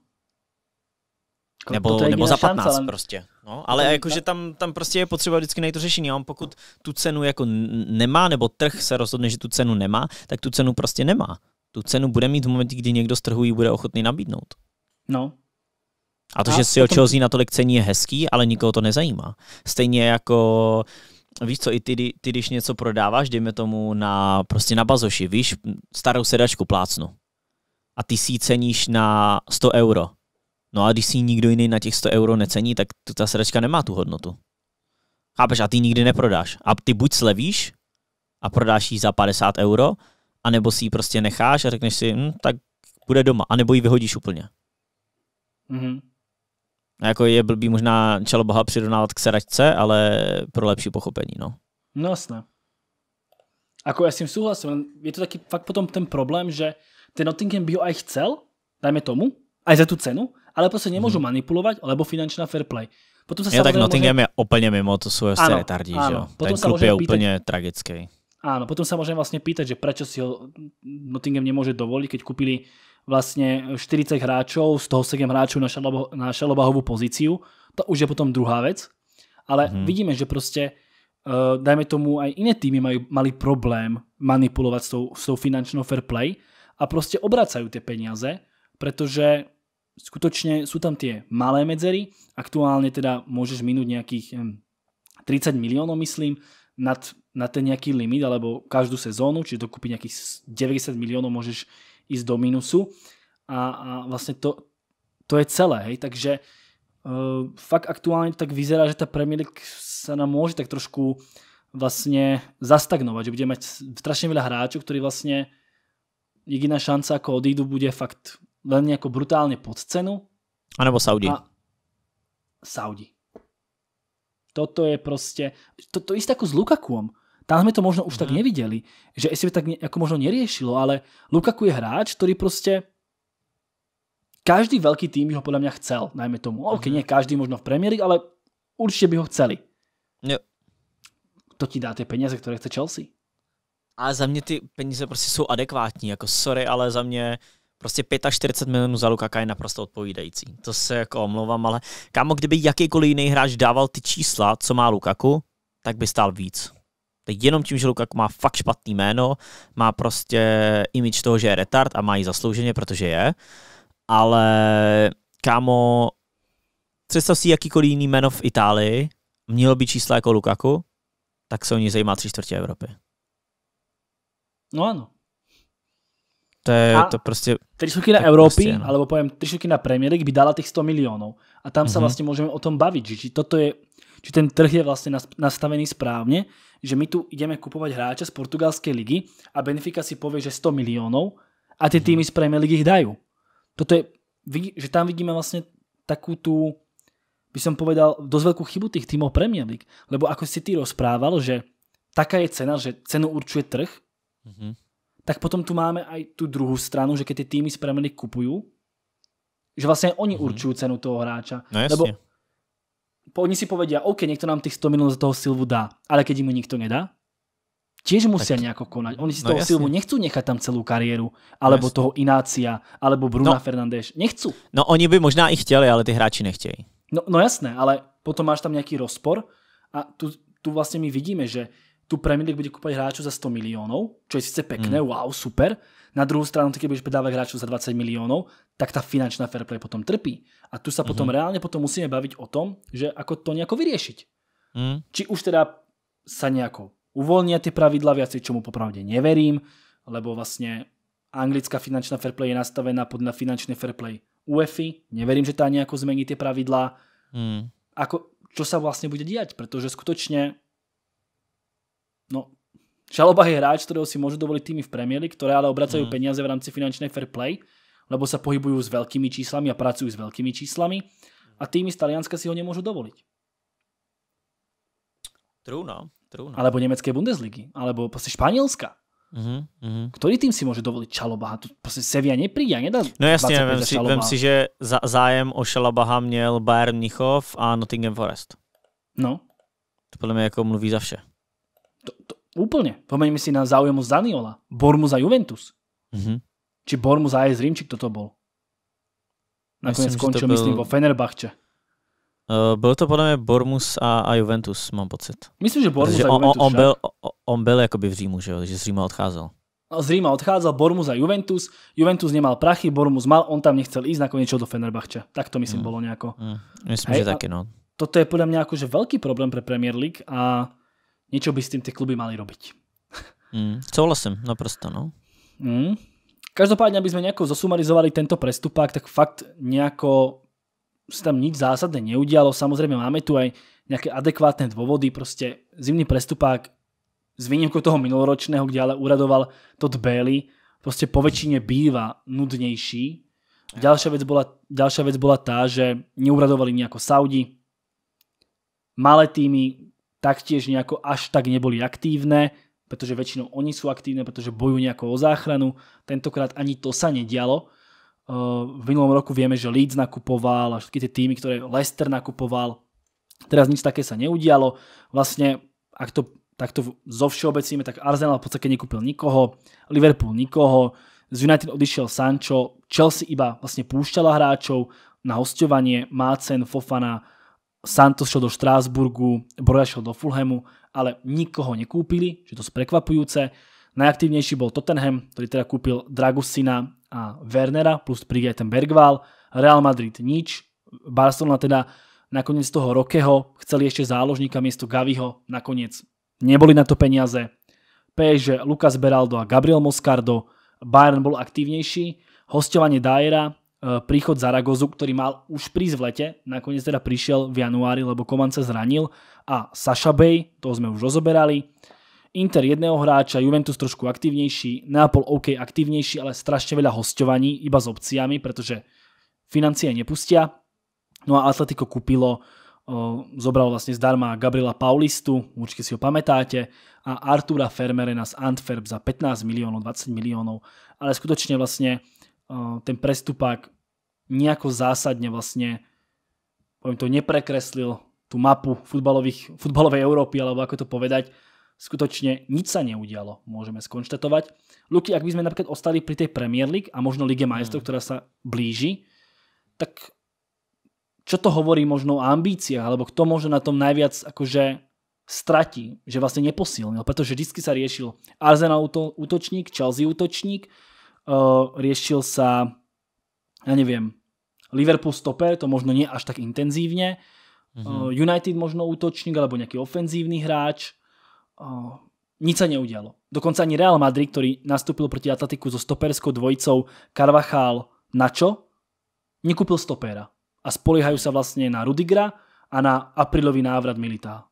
jako nebo, to nebo za 15 šance, ale... prostě. No, ale jako- jakože tam, tam prostě je potřeba vždycky najít to řešení. A on pokud tu cenu jako nemá, nebo trh se rozhodne, že tu cenu nemá, tak tu cenu prostě nemá. Tu cenu bude mít v momentě, kdy někdo z trhu ji bude ochotný nabídnout. No. A to, a že si potom... na tolik cení je hezký, ale nikoho to nezajímá. Stejně jako víš co, i ty, ty když něco prodáváš, dejme tomu na, prostě na bazoši, víš, starou sedačku plácnu a ty si ji ceníš na 100 euro No a když si ji nikdo jiný na těch 100 euro necení, tak ta sračka nemá tu hodnotu. Chápeš, a ty nikdy neprodáš. A ty buď slevíš a prodáš ji za 50 euro, anebo si ji prostě necháš a řekneš si, hm, tak bude doma, anebo ji vyhodíš úplně. Mm-hmm. A jako je blbý možná boha přirovnávat k seračce, ale pro lepší pochopení, no. No jasné. Ako já s tím souhlasím, je to taky fakt potom ten problém, že ten Nottingham by ho aj chcel, dajme tomu, aj za tu cenu, ale prostě nemůžu hmm. manipulovat, lebo finančná fair play. Potom sa ja tak Nottingham môže... je úplně mimo, to jsou ešte retardí, že jo? Potom Ten klub je pýtať... tragický. Áno, potom sa môžem vlastne pýtať, že prečo si ho Nottingham nemôže dovoliť, keď kúpili vlastne 40 hráčov, z toho 7 hráčov na, šalobo, na šalobahovú pozíciu. To už je potom druhá vec. Ale hmm. vidíme, že prostě uh, dajme tomu aj iné týmy majú, mali problém manipulovať s tou, s tou finančnou fair play a prostě obracajú tie peniaze, pretože skutočne sú tam tie malé medzery, aktuálne teda môžeš minúť nejakých 30 hm, miliónov, myslím, nad, na ten nejaký limit, alebo každú sezónu, čiže dokúpi nejakých 90 miliónov môžeš ísť do minusu. A, a vlastne to, to je celé, hej, takže e, fakt aktuálne tak vyzerá, že ta Premier League sa nám môže tak trošku vlastne zastagnovať, že budeme mať strašne veľa hráčov, ktorí vlastne jediná šanca, ako odídu, bude fakt len jako brutálne pod cenu. nebo Saudi. A Saudi. Toto je proste, To to isté ako s Lukakuom. Tam sme to možno už mm. tak mhm. nevideli, že si tak ne, ako možno neriešilo, ale Lukaku je hráč, ktorý proste každý veľký tým by ho podľa mňa chcel, najmä tomu. No, OK, mhm. nie každý možno v Premier ale určite by ho chceli. Jo. To ti dá ty peníze, které chce Chelsea. A za mě ty peníze prostě jsou adekvátní, jako sorry, ale za mě Prostě 45 milionů za Lukaka je naprosto odpovídající. To se jako omlouvám, ale kámo, kdyby jakýkoliv jiný hráč dával ty čísla, co má Lukaku, tak by stál víc. Teď jenom tím, že Lukaku má fakt špatný jméno, má prostě imič toho, že je retard a má ji zaslouženě, protože je, ale kámo, představ si jakýkoliv jiný jméno v Itálii, mělo by čísla jako Lukaku, tak se o ní zajímá tři čtvrtě Evropy. No ano, to je a to prostě... 3 šoky na Európy, prostě, no. alebo poviem 3 šoky na Premier League by dala tých 100 miliónov. A tam mm-hmm. sa mhm. vlastne môžeme o tom baviť, že či toto je či ten trh je vlastne nastavený správne, že my tu ideme kupovať hráča z portugalskej ligy a Benfica si povie, že 100 miliónov a tie mhm. týmy z Premier League ich dajú. Toto je, že tam vidíme vlastne takú tú, by som povedal, dosť veľkú chybu tých týmov Premier League. Lebo ako si ty rozprával, že taká je cena, že cenu určuje trh, mm-hmm tak potom tu máme aj tu druhou stranu, že keď ty týmy z Premier League kupujú, že vlastně oni mm-hmm. cenu toho hráča. No jasně. Lebo po, oni si povedia, OK, někdo nám těch 100 milionů za toho Silvu dá, ale keď mu nikto nedá, tiež musia tak... nějak konať. Oni si no, toho jasne. Silvu nechcú nechat tam celou kariéru, alebo no, toho Inácia, alebo Bruna no, Fernandes. Nechcú. No oni by možná i chtěli, ale ty hráči nechtějí. No, no jasné, ale potom máš tam nějaký rozpor a tu, tu vlastně my vidíme, že tu Premier League bude kúpať hráčov za 100 miliónov, čo je síce pekné, mm. wow, super. Na druhú stranu, keď budeš predávať hráčov za 20 miliónov, tak tá finančná fair play potom trpí. A tu sa mm -hmm. potom mhm. reálne potom musíme baviť o tom, že ako to nejako vyriešiť. Mm. Či už teda sa nejako uvoľnia tie pravidla viacej, čomu popravde neverím, lebo vlastne anglická finančná fair play je nastavená podľa finančnej fair play UEFI, neverím, že tá nejako zmení tie pravidlá. Mm. Ako, čo sa vlastne bude diať, pretože skutočne No, žaloba je hráč, ktorého si môžu dovoliť týmy v Premier League, ktoré ale obracajú mm. peniaze v rámci finančnej fair play, lebo sa pohybujú s veľkými číslami a pracujú s veľkými číslami a týmy z Talianska si ho nemôžu dovoliť. True, no. True, no. Alebo nemecké Bundesligy, alebo proste Španielska. Uhum, uhum. Ktorý tým si může dovolit Šalobaha? To prostě Sevilla nepríde a nedá No jasně, vem si, vem si, že za, zájem o Šalobaha měl Bayern Mnichov a Nottingham Forest. No. To podle mě jako mluví za vše. To, to, úplne. Pomeňme si na záujem z Daniola. Bormu za Juventus. Mm-hmm. Či Bormu za AS Rímčik toto bol. Nakonec myslím, skončil, byl... myslím, vo Fenerbahče. Uh, eh, bylo to podle mě Bormus a, a Juventus, mám pocit. Myslím, že Bormus Protože a Juventus. On, on, byl, on byl jakoby v Římu, že že z Říma odcházel. No, z Říma odcházel, Bormus a Juventus. Juventus nemal prachy, Bormus mal, on tam nechcel ísť, nakoniec čo do Fenerbahče. Tak to myslím mm. bolo nejako. Mm. Myslím, Hej, že taky, no. Toto je podľa mňa akože veľký problém pre Premier League a niečo by s tým tie kluby mali robiť. Mm, souhlasím, naprosto, no. Mm. Každopádne, aby sme nejako zosumarizovali tento prestupák, tak fakt nejako sa tam nič zásadné neudialo. Samozrejme, máme tu aj nejaké adekvátne dôvody. Proste zimný prestupák s výnimkou toho minuloročného, kde ale uradoval Todd Bailey, proste po väčšine býva nudnejší. Ďalšia vec bola, ďalšia vec bola tá, že neuradovali nejako Saudi. Malé týmy, taktiež nejako až tak neboli aktívne, pretože väčšinou oni sú aktívne, pretože bojujú nejako o záchranu. Tentokrát ani to sa nedialo. V minulom roku vieme, že Leeds nakupoval a všetky tie týmy, ktoré Leicester nakupoval. Teraz nič také sa neudialo. Vlastne, ak to takto zo všeobecíme, tak Arsenal v podstate nekúpil nikoho, Liverpool nikoho, z United odišiel Sancho, Chelsea iba vlastne púšťala hráčov na hostovanie, Mácen, Fofana, Santos šiel do Štrásburgu, Broja šiel do Fulhamu, ale nikoho nekúpili, to je prekvapujúce. Najaktívnejší bol Tottenham, ktorý teda kúpil Dragusina a Wernera, plus príde aj ten Bergwal. Real Madrid nič, Barcelona teda nakoniec toho Rokeho chceli ešte záložníka miesto Gaviho, nakoniec neboli na to peniaze. PSG Lukas Beraldo a Gabriel Moscardo, Bayern bol aktívnejší, hostovanie Dajera, Eh, príchod Zaragozu, ktorý mal už prísť v lete, nakoniec teda prišiel v januári, lebo Koman sa zranil a Saša Bey, to sme už rozoberali. Inter jedného hráča, Juventus trošku aktivnejší, Neapol OK aktivnejší, ale strašne veľa hosťovaní, iba s opciami, pretože financie nepustia. No a Atletico kúpilo, eh, zobral vlastne zdarma Gabriela Paulistu, určite si ho pamätáte, a Artura Fermerena z Antwerp za 15 miliónov, 20 miliónov, ale skutočne vlastne Eh, ten prestupák nejako zásadne vlastne poviem to, neprekreslil tú mapu futbalových, futbalovej Európy, alebo ako to povedať, skutočne nič sa neudialo, môžeme skonštatovať. Luky, ak by sme napríklad ostali pri tej Premier League a možno Lige majstrov, mm. ktorá sa blíži, tak čo to hovorí možno o ambíciách, alebo kto možno na tom najviac akože stratí, že vlastne neposilnil, pretože vždy sa riešil Arsenal útočník, Chelsea útočník, Eh, riešil sa, ja neviem, Liverpool stoper, to možno nie až tak intenzívne, eh, mhm. United možno útočník alebo nejaký ofenzívny hráč, Nic eh, nič sa neudialo. Dokonca ani Real Madrid, ktorý nastúpil proti Atlantiku so stoperskou dvojicou Carvajal čo? nekúpil stopera. a spoliehajú sa vlastne na Rudigra a na aprilový návrat Militá.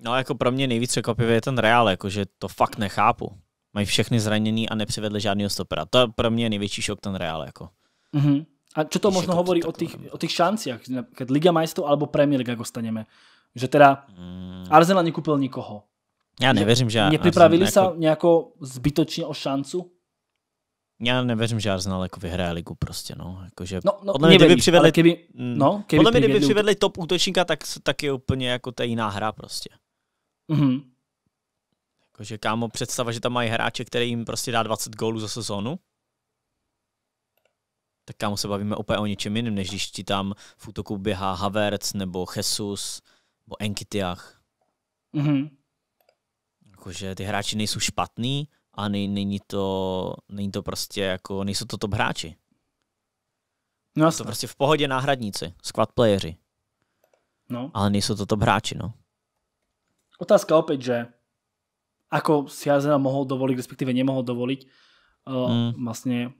No jako pro mě nejvíc překvapivé je ten Real, jakože to fakt nechápu mají všechny zraněný a nepřivedli žádného stopera. To je pro mě je největší šok ten Real. Jako. Mm-hmm. A co to možno jako hovorí to o tých, o tých šanciach, keď Liga majstrov alebo Premier League, ako staneme? Že teda mm. Arsenal nekúpil nikoho. Já nevěřím, že... Nepripravili připravili se jako... zbytočně o šancu? Já nevěřím, že Arsenal jako vyhraje ligu prostě, no. Jako, že... no, no podle mě, kdyby přivedli, keby, mm. no, keby podle mě, kdyby přivedli top útočníka, tak, tak je úplně jako ta jiná hra prostě. -hmm. Jakože kámo, představa, že tam mají hráče, který jim prostě dá 20 gólů za sezónu, tak kámo se bavíme opět o něčem jiném, než když ti tam v útoku běhá Havertz nebo Jesus nebo Enkitiach. Mm-hmm. Jakože ty hráči nejsou špatný a ne, není, to, není to prostě jako, nejsou to top hráči. No to prostě v pohodě náhradníci, squad playeri. No. Ale nejsou to top hráči, no. Otázka opět že ako si Arsenal mohol dovoliť, respektíve nemohol dovoliť, eh, mm. vlastně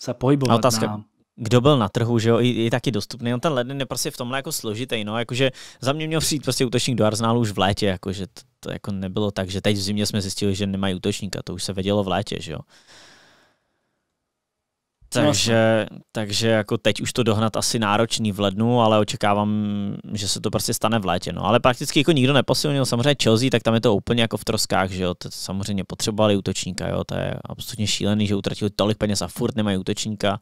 se pohybovat. otázka, na... kdo byl na trhu, že jo, je, je taky dostupný. On no, ten leden je prostě v tomhle jako složitý, no, jakože za mě měl přijít prostě útočník do Arsenalu už v létě, jakože to, to jako nebylo tak, že teď v zimě jsme zjistili, že nemají útočníka, to už se vědělo v létě, že jo. No takže, takže jako teď už to dohnat asi náročný v lednu, ale očekávám, že se to prostě stane v létě. No. Ale prakticky jako nikdo neposilnil. Samozřejmě Chelsea, tak tam je to úplně jako v troskách, že jo. To samozřejmě potřebovali útočníka, jo. To je absolutně šílený, že utratili tolik peněz a furt nemají útočníka.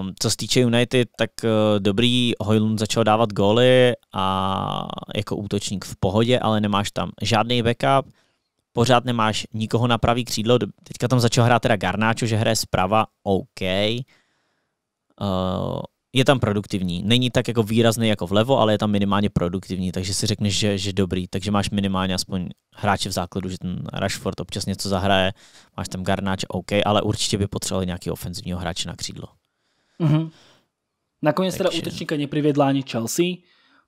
Um, co se týče United, tak uh, dobrý, Hojlund začal dávat góly a jako útočník v pohodě, ale nemáš tam žádný backup pořád nemáš nikoho na pravý křídlo. Teďka tam začal hrát teda Garnáčo, že hraje zprava, OK. Uh, je tam produktivní. Není tak jako výrazný jako vlevo, ale je tam minimálně produktivní, takže si řekneš, že, že dobrý, takže máš minimálně aspoň hráče v základu, že ten Rashford občas něco zahraje, máš tam Garnáč, OK, ale určitě by potřebovali nějaký ofenzivního hráče na křídlo. Mm-hmm. Nakonec takže... teda útočníka nepriviedla ani Chelsea,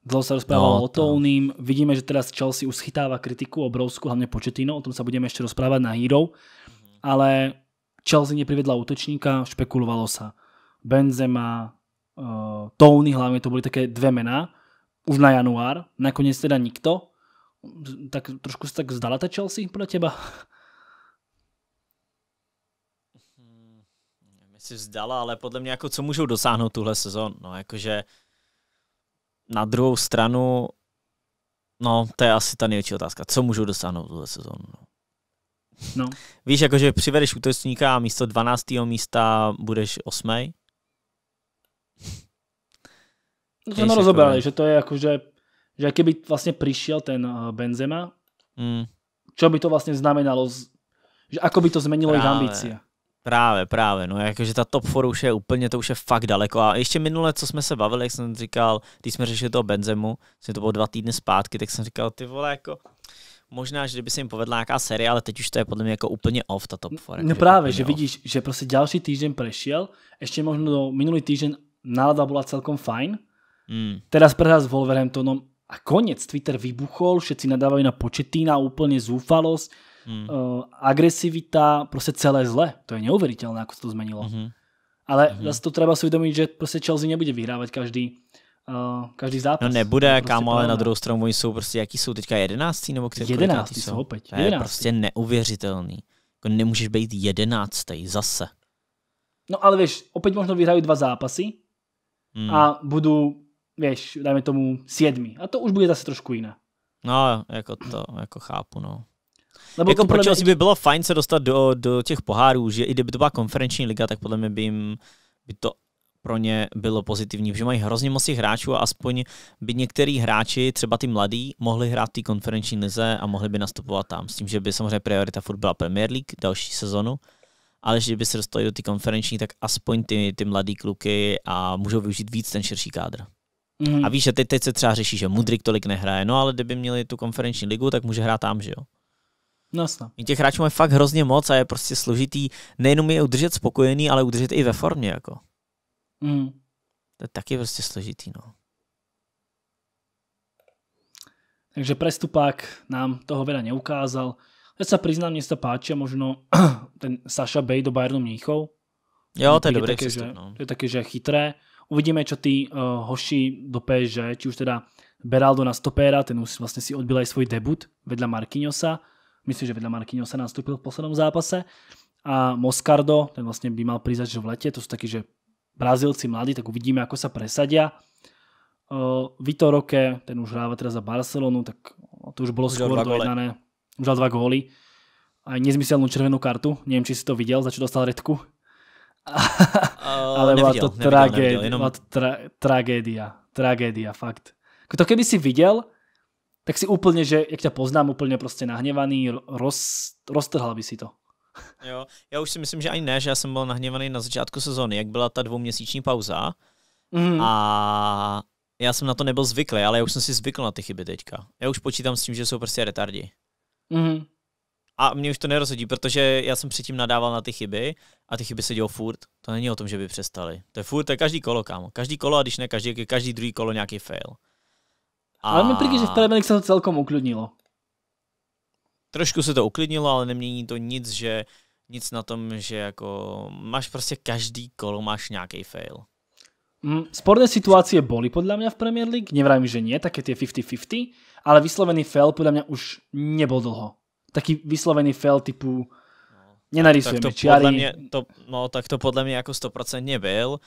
Dlho sa rozprávalo no, o Tounim. Vidíme, že teraz Chelsea už chytáva kritiku obrovskú, hlavne početino, o tom sa budeme ešte rozprávať na Hero. Ale Chelsea neprivedla útočníka, špekulovalo sa. Benzema, uh, Tony, hlavne to boli také dve mená. Už na január, nakoniec teda nikto. Tak trošku sa tak vzdala ta Chelsea podľa teba? Myslím vzdala, ale podle mě jako co můžou dosáhnout tuhle sezon, no jakože na druhou stranu, no, to je asi ta největší otázka. Co můžu dosáhnout tuhle sezónu? No? no. Víš, jakože přivedeš útočníka a místo 12. místa budeš 8. No to jsme jako, rozobrali, že to je jakože, že keby vlastně přišel ten eh, Benzema, mm. čo by to vlastně znamenalo, že ako by to zmenilo jejich ambice? Právě, právě, no jakože ta top 4 už je úplně, to už je fakt daleko a ještě minule, co jsme se bavili, jak jsem říkal, když jsme řešili toho Benzemu, jsem to bylo dva týdny zpátky, tak jsem říkal, ty vole, jako možná, že kdyby se jim povedla nějaká série, ale teď už to je podle mě jako úplně off ta top 4. No jako, právě, že off. vidíš, že prostě další týden prešel, ještě možno minulý týden nálada byla celkom fajn, mm. teda prehra s Wolverhamptonom a konec, Twitter vybuchol, všetci nadávají na početína, úplně zúfalost, Hmm. Eh, agresivita, prostě celé zle. To je neuvěřitelné, jak se to zmenilo. Mm-hmm. Ale mm-hmm. zase to třeba si uvědomit, že prostě Chelsea nebude vyhrávat každý uh, každý zápas. No nebude, prostě kámo, ale na druhou stranu oni jsou prostě, jaký jsou teďka jedenáctý nebo který jedenáctý jsou? jsou opět. To jedenáctý. je prostě neuvěřitelný. Jako nemůžeš být jedenáctý zase. No ale víš, opět možno vyhrají dva zápasy hmm. a budou, víš, dajme tomu siedmi. A to už bude zase trošku jiné. No, jako to, jako chápu, no. Nebo jako, jako proč asi by bylo fajn se dostat do, do těch pohárů, že i kdyby to byla konferenční liga, tak podle mě by jim by to pro ně bylo pozitivní, protože mají hrozně moc hráčů a aspoň by některý hráči, třeba ty mladí, mohli hrát ty konferenční lize a mohli by nastupovat tam. S tím, že by samozřejmě priorita furt byla Premier League další sezonu, ale že by se dostali do ty konferenční, tak aspoň ty, ty mladí kluky a můžou využít víc ten širší kádr. Mm. A víš, že teď, teď se třeba řeší, že Mudrik tolik nehraje, no ale kdyby měli tu konferenční ligu, tak může hrát tam, že jo? No jasná. Těch hráčů je fakt hrozně moc a je prostě složitý nejenom je udržet spokojený, ale udržet i ve formě. Jako. Mm. To je taky prostě složitý. No. Takže prestupák nám toho veda neukázal. Ja se přiznám, mne se páče možno ten Saša Bay do Bayernu Mníchov. Jo, to je dobrý také, že, no. je také, že chytré. Uvidíme, čo ty uh, hoši do PSG, či už teda Beraldo na stopéra, ten už vlastně si odbil aj svůj debut vedle Marquinhosa myslím, že vedle sa nastúpil v poslednom zápase a Moscardo, ten vlastne by mal prísť v lete, to sú takí, že Brazílci mladí, tak uvidíme, ako sa presadia. Uh, Vitor Roque, ten už hráva teraz za Barcelonu, tak to už bolo už skôr dojednané. Už dal dva góly. Aj nezmyselnú červenú kartu, neviem, či si to videl, za čo dostal redku. Uh, Ale bola to nevidel, tragédia, nevidel, jenom... tra- tragédia, tragédia, fakt. Jako to keby si videl, tak si úplně, že jak tě poznám, úplně prostě nahněvaný, roz, roztrhal by si to. Jo, já už si myslím, že ani ne, že já jsem byl nahněvaný na začátku sezóny, jak byla ta dvouměsíční pauza mm. a já jsem na to nebyl zvyklý, ale já už jsem si zvykl na ty chyby teďka. Já už počítám s tím, že jsou prostě retardi. Mm. A mě už to nerozhodí, protože já jsem předtím nadával na ty chyby a ty chyby se dělou furt. To není o tom, že by přestali. To je furt, to je každý kolo, kámo. Každý kolo a když ne každý, každý druhý kolo nějaký fail. A... Ale mi prý, že v League se to celkom uklidnilo. Trošku se to uklidnilo, ale nemění to nic, že nic na tom, že jako máš prostě každý kolo, máš nějaký fail. Mm, sporné situácie boli podľa mňa v Premier League, nevrajím, že nie, také tie 50-50, ale vyslovený fail podľa mňa už nebol dlho. Taký vyslovený fail typu nenarysujeme no, tak to čiary. Podľa mňa, to, no tak to podľa mňa ako 100% nebyl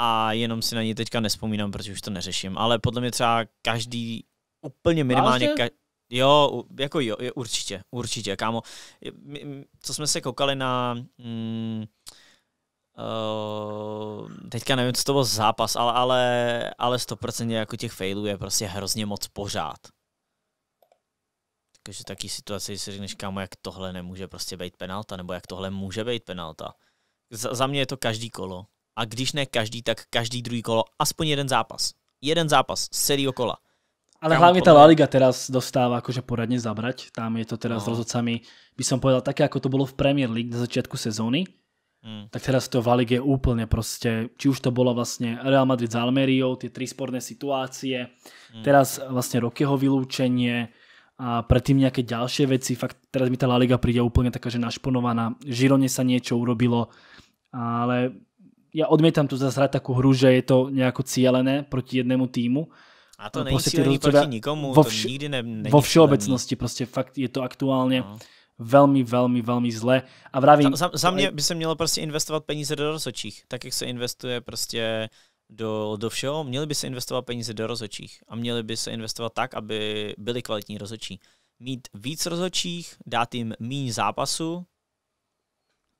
a jenom si na ní teďka nespomínám, protože už to neřeším, ale podle mě třeba každý úplně minimálně... Ka- jo, jako jo, určitě, určitě, kámo. Co jsme se koukali na... Mm, Uh, teďka nevím, co to byl zápas, ale, ale, ale 100% jako těch failů je prostě hrozně moc pořád. Takže taky situace, si řekneš, kámo, jak tohle nemůže prostě být penalta, nebo jak tohle může být penalta. Za, za mě je to každý kolo a když ne každý, tak každý druhý kolo, aspoň jeden zápas. Jeden zápas z celého kola. Ale Kam hlavne tá La Liga teraz dostáva akože poradne zabrať. Tam je to teraz no. s rozhodcami, by som povedal, také ako to bolo v Premier League na začiatku sezóny. Mm. Tak teraz to v La Liga je úplne proste, či už to bolo vlastne Real Madrid s Almeriou, tie tri sporné situácie, mm. teraz vlastne Rokyho vylúčenie a predtým nejaké ďalšie veci. Fakt teraz mi tá La Liga príde úplne taká, že našponovaná. Žirone sa niečo urobilo, ale ja odmietam tu zase hrať takú hru, že je to nejako cielené proti jednému týmu. A to není prostě proti nikomu, vo vš- to nikdy ne, není Vo všeobecnosti prostě fakt je to aktuálně no. velmi, velmi, velmi zle. A vravím... Za, za mě by se mělo prostě investovat peníze do rozhodčích, tak jak se investuje prostě do, do všeho, měli by se investovat peníze do rozočích a měli by se investovat tak, aby byli kvalitní rozočí. Mít víc rozočích, dát jim méně zápasu,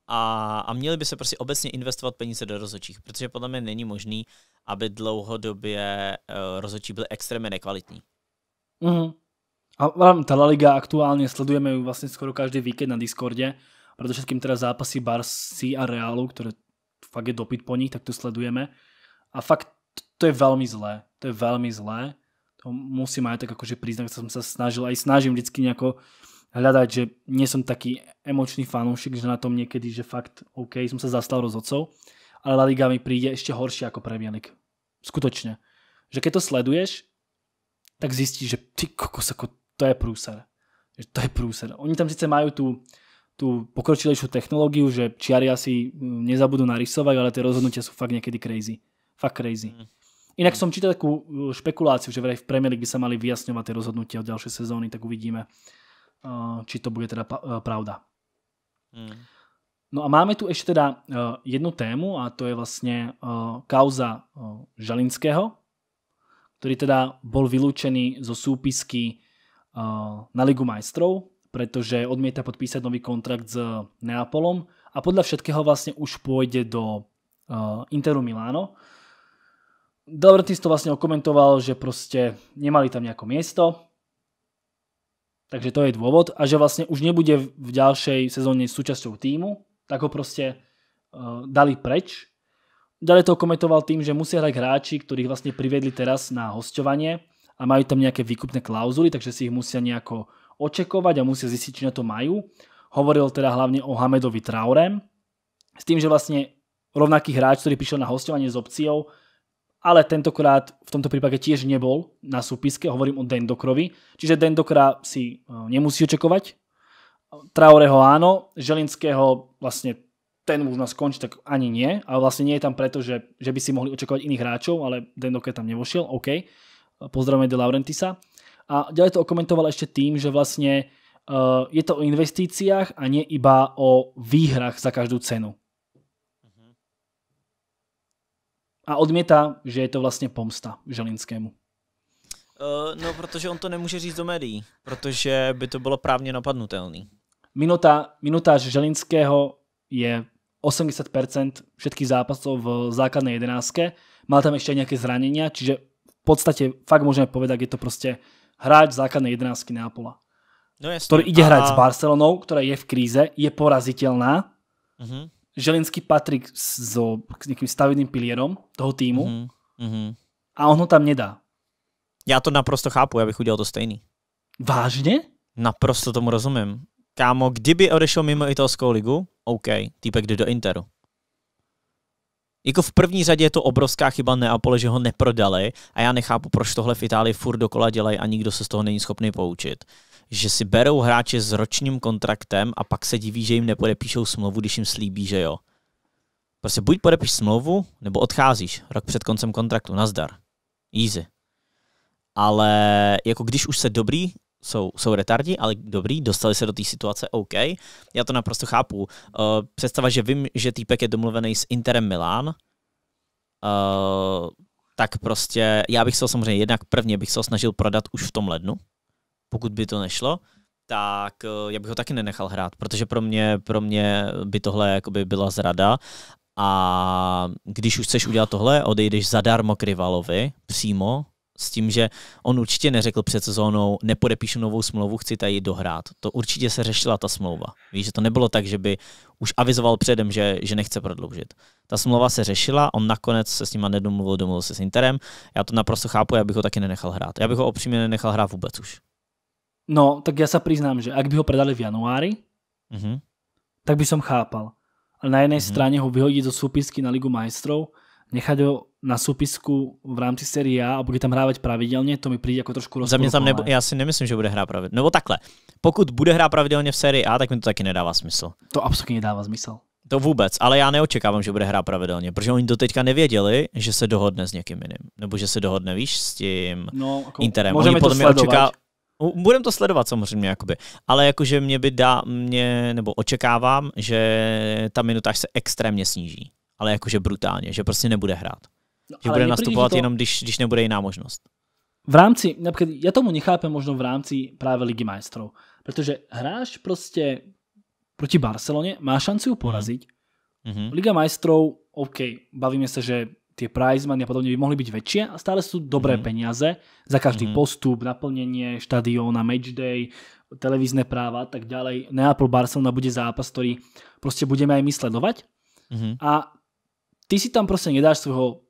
a, a měli by se prostě obecně investovat peníze do rozhodčích, protože podle mě není možný, aby dlouhodobě uh, rozhodčí byly extrémně nekvalitní. Mm-hmm. A ta Liga aktuálně sledujeme ju vlastně skoro každý víkend na Discordě, protože všetkým teda zápasy Barsi a Realu, které fakt je dopyt po nich, tak to sledujeme. A fakt to je velmi zlé. To je velmi zlé. To musím aj tak jakože přiznat, že jsem se snažil, i snažím vždycky nejako hľadať, že nie som taký emočný fanúšik, že na tom niekedy, že fakt OK, som sa zastal rozhodcov, ale La Liga mi príde ešte horšie ako Premier League. Skutočne. Že keď to sleduješ, tak zistíš, že ty kokos, ako to je prúser. Že to je prúser. Oni tam síce majú tú, tú pokročilejšiu technológiu, že čiari asi mm, nezabudú narysovať, ale tie rozhodnutia sú fakt niekedy crazy. Fakt crazy. Mhm. Inak som čítal takú e, špekuláciu, že vraj v Premier League by sa mali vyjasňovať tie rozhodnutia od ďalšej sezóny, tak uvidíme. Eh, či to bude teda eh, pravda. Hmm. No a máme tu ešte teda eh, jednu tému a to je vlastne kauza Žalinského, ktorý teda bol vylúčený zo súpisky na Ligu majstrov, pretože odmieta podpísať nový kontrakt s Neapolom a podľa všetkého vlastne už pôjde do Interu Miláno. Delvertis to vlastne okomentoval, že proste nemali tam nejako miesto takže to je dôvod a že vlastne už nebude v ďalšej sezóne súčasťou týmu, tak ho proste uh, dali preč. Ďalej to komentoval tým, že musia hrať hráči, ktorých vlastne privedli teraz na hostovanie a majú tam nejaké výkupné klauzuly, takže si ich musia nejako očekovať a musia zistiť, či na to majú. Hovoril teda hlavne o Hamedovi Traorem, s tým, že vlastne rovnaký hráč, ktorý prišiel na hostovanie s opciou, ale tentokrát v tomto prípade tiež nebol na súpiske, hovorím o Dendokrovi. Čiže Dendokra si eh, nemusí očakovať. Traoreho áno, Želinského vlastne ten už nás skončí, tak ani nie. A vlastne nie je tam preto, že, že by si mohli očakovať iných hráčov, ale Dendokra tam nevošiel, OK. Pozdravujeme De Laurentisa. A ďalej to okomentoval ešte tým, že vlastne eh, je to o investíciách a nie iba o výhrach za každú cenu. a odmítá, že je to vlastně pomsta Želinskému. Uh, no, protože on to nemůže říct do médií, protože by to bylo právně napadnutelný. Minuta, minutáž Želinského je 80% všetkých zápasov v základnej jedenáctke. Mal tam ešte nějaké nejaké zranenia, čiže v podstate fakt môžeme povedať, je to proste hráč základnej jedenáctky Neapola. No jasný. ktorý ide hrať s Barcelonou, ktorá je v kríze, je poraziteľná. Uh mhm. -huh. Želinský Patrik so s někým stavidným pilierom toho týmu mm-hmm. Mhm. Uh -huh. uh -huh. a on ho tam nedá. Já to naprosto chápu, ja bych udělal to stejný. Vážně? Naprosto tomu rozumím. Kámo, kdyby odešel mimo italskou ligu, OK, týpek jde do Interu. Jako v první řadě je to obrovská chyba Neapole, že ho neprodali a já nechápu, proč tohle v Itálii furt dokola dělají a nikdo se z toho není schopný poučit že si berou hráče s ročním kontraktem a pak se diví, že jim nepodepíšou smlouvu, když jim slíbí, že jo. Prostě buď podepíš smlouvu, nebo odcházíš rok před koncem kontraktu, nazdar. Easy. Ale jako když už se dobrý jsou, jsou retardi, ale dobrý, dostali se do té situace, OK. Já to naprosto chápu. Uh, představa, že vím, že týpek je domluvený s Interem Milán, uh, eh, tak prostě já bych se ho samozřejmě jednak prvně bych se ho snažil prodat už v tom lednu, pokud by to nešlo, tak eh, já bych ho taky nenechal hrát, protože pro mě, pro mě by tohle jakoby byla zrada a když už chceš udělat tohle, odejdeš zadarmo k rivalovi přímo, s tím, že on určitě neřekl před sezónou, nepodepíšu novou smlouvu, chci tady dohrát. To určitě se řešila ta smlouva. Víš, že to nebylo tak, že by už avizoval předem, že, že nechce prodloužit. Ta smlouva se řešila, on nakonec se s nima nedomluvil, domluvil se s Interem. Já to naprosto chápu, já bych ho taky nenechal hrát. Já bych ho opřímně nenechal hrát vůbec už. No, tak ja sa priznám, že ak by ho predali v januári, uh-huh. tak by som chápal. Ale na jednej uh-huh. strane ho vyhodiť zo súpisky na Ligu majstrov, nechať ho na súpisku v rámci série A a bude tam hrávat pravidelně, to mi přijde jako trošku rozporuplné. Za mě tam nebo, já si nemyslím, že bude hrát pravidelně. Nebo takhle, pokud bude hrát pravidelně v sérii A, tak mi to taky nedává smysl. To absolutně nedává smysl. To vůbec, ale já neočekávám, že bude hrát pravidelně, protože oni doteďka nevěděli, že se dohodne s někým jiným, nebo že se dohodne, víš, s tím no, jako Interem. Můžeme oni podle mě očeká... Budem to sledovat samozřejmě, jakoby. ale jakože mě by dá, mě, nebo očekávám, že ta minutáž se extrémně sníží, ale jakože brutálně, že prostě nebude hrát. No, že bude nastupovat to... jenom, když, když nebude jiná možnost. V rámci, například, já tomu nechápem možno v rámci právě Ligy majstrov, protože hráš prostě proti Barceloně, má šanci ju porazit. Mm-hmm. Liga majstrov, OK, bavíme se, že tie prize money a podobne by mohli byť väčšie a stále sú dobré mm. peniaze za každý mm. postup, naplnenie štadióna, day, televízne práva a tak ďalej. Neapol Barcelona bude zápas, ktorý proste budeme aj my sledovať. Mm. A ty si tam proste nedáš svojho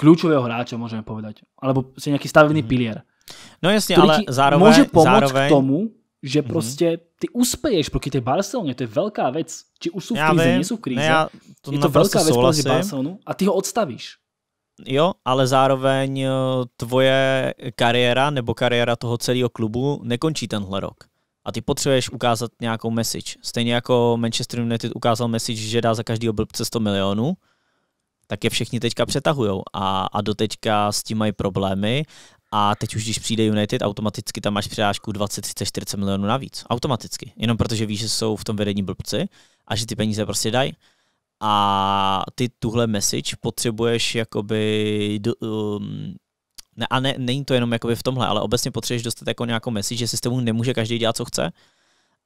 kľúčového hráča, môžeme povedať. Alebo si nejaký stavebný mm. pilier. No jasně, ale zároveň... Môže pomôcť zároveň... k tomu, že mhm. prostě ty uspěješ proti té Barceloně, to je velká věc. Či už jsou v kríze, nejsou v kríze. Ne, já to je to velká věc proti Barcelonu a ty ho odstavíš. Jo, ale zároveň eh, tvoje kariéra nebo kariéra toho celého klubu nekončí tenhle rok. A ty potřebuješ ukázat nějakou message. Stejně jako Manchester United ukázal message, že dá za každý blbce 100 milionů, tak je všichni teďka přetahujou a, a do teďka s tím mají problémy a teď už, když přijde United, automaticky tam máš přirážku 20, 30, 40 milionů navíc. Automaticky. Jenom protože víš, že jsou v tom vedení blbci a že ty peníze prostě dají. A ty tuhle message potřebuješ jakoby um, ne, a ne, není to jenom jakoby v tomhle, ale obecně potřebuješ dostat jako nějakou message, že systému nemůže každý dělat, co chce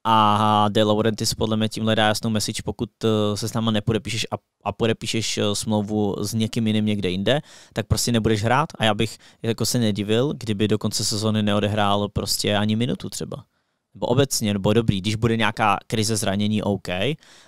a De Laurentiis podle mě tím dá jasnou message, pokud eh, se s náma nepodepíšeš a, a podepíšeš eh, smlouvu s někým jiným někde jinde, tak prostě nebudeš hrát a já bych jako se nedivil, kdyby do konce sezóny neodehrál prostě ani minutu třeba. Nebo obecně, nebo dobrý, když bude nějaká krize zranění, OK,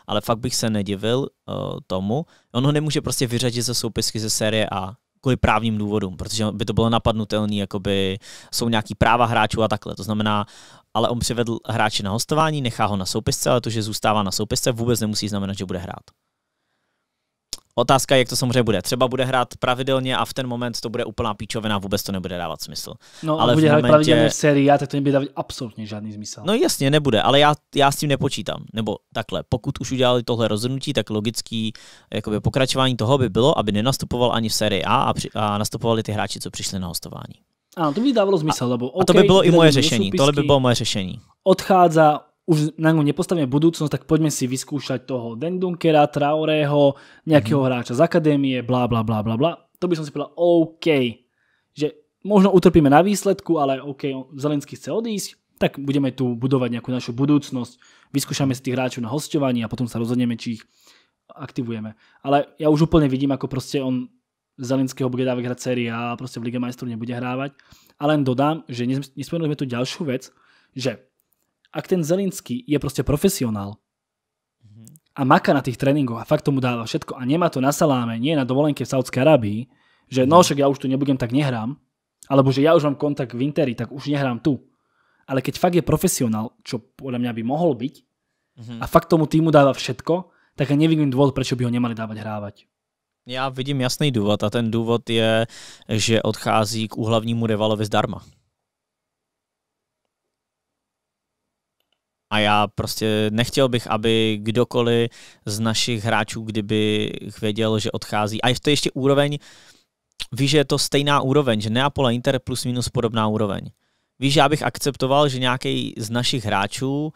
ale fakt bych se nedivil uh, tomu. On ho nemůže prostě vyřadit ze soupisky ze série A kvůli právním důvodům, protože by to bylo napadnutelné, jakoby jsou nějaký práva hráčů a takhle. To znamená, ale on přivedl hráče na hostování, nechá ho na soupisce, ale to, že zůstává na soupisce, vůbec nemusí znamenat, že bude hrát. Otázka je, jak to samozřejmě bude. Třeba bude hrát pravidelně a v ten moment to bude úplná píčovina, vůbec to nebude dávat smysl. No, ale bude v momentě... pravidelně v sérii, tak to nebude dávat absolutně žádný smysl. No jasně, nebude, ale já, já s tím nepočítám. Nebo takhle, pokud už udělali tohle rozhodnutí, tak logický jakoby, pokračování toho by bylo, aby nenastupoval ani v sérii A a, při, a nastupovali ty hráči, co přišli na hostování. Ano, to by dávalo a, lebo okay, a to by bylo i moje řešení, tohle by bylo moje řešení. Odchádza už na ňu nepostavíme budúcnosť, tak poďme si vyskúšať toho Dendunkera, Traorého, nejakého mm-hmm. hráča z akadémie, bla bla bla bla bla. To by som si povedal OK, že možno utrpíme na výsledku, ale OK, Zelenský chce odísť, tak budeme tu budovať nejakú našu budúcnosť, vyskúšame si tých hráčov na hostovaní a potom sa rozhodneme, či ich aktivujeme. Ale ja už úplne vidím, ako proste on Zelenského bude dávať hrať série a proste v Lige majstrov nebude hrávať. A len dodám, že nespomenuli sme tu ďalšiu vec, že ak ten Zelinský je proste profesionál mhm. a maká na tých tréningoch a fakt tomu dáva všetko a nemá to na saláme, nie na dovolenke v Saudskej Arábii, že no mhm. však ja už tu nebudem, tak nehrám, alebo že ja už mám kontakt v Interi, tak už nehrám tu. Ale keď fakt je profesionál, čo podľa mňa by mohol byť, mhm. a fakt tomu týmu dáva všetko, tak ja nevidím dôvod, prečo by ho nemali dávať hrávať. Já vidím jasný důvod a ten důvod je, že odchází k úhlavnímu rivalovi zdarma. A já prostě nechtěl bych, aby kdokoliv z našich hráčů, kdyby věděl, že odchází. A je to ještě úroveň, víš, že je to stejná úroveň, že neapola Inter plus minus podobná úroveň. Víš, já bych akceptoval, že nějaký z našich hráčů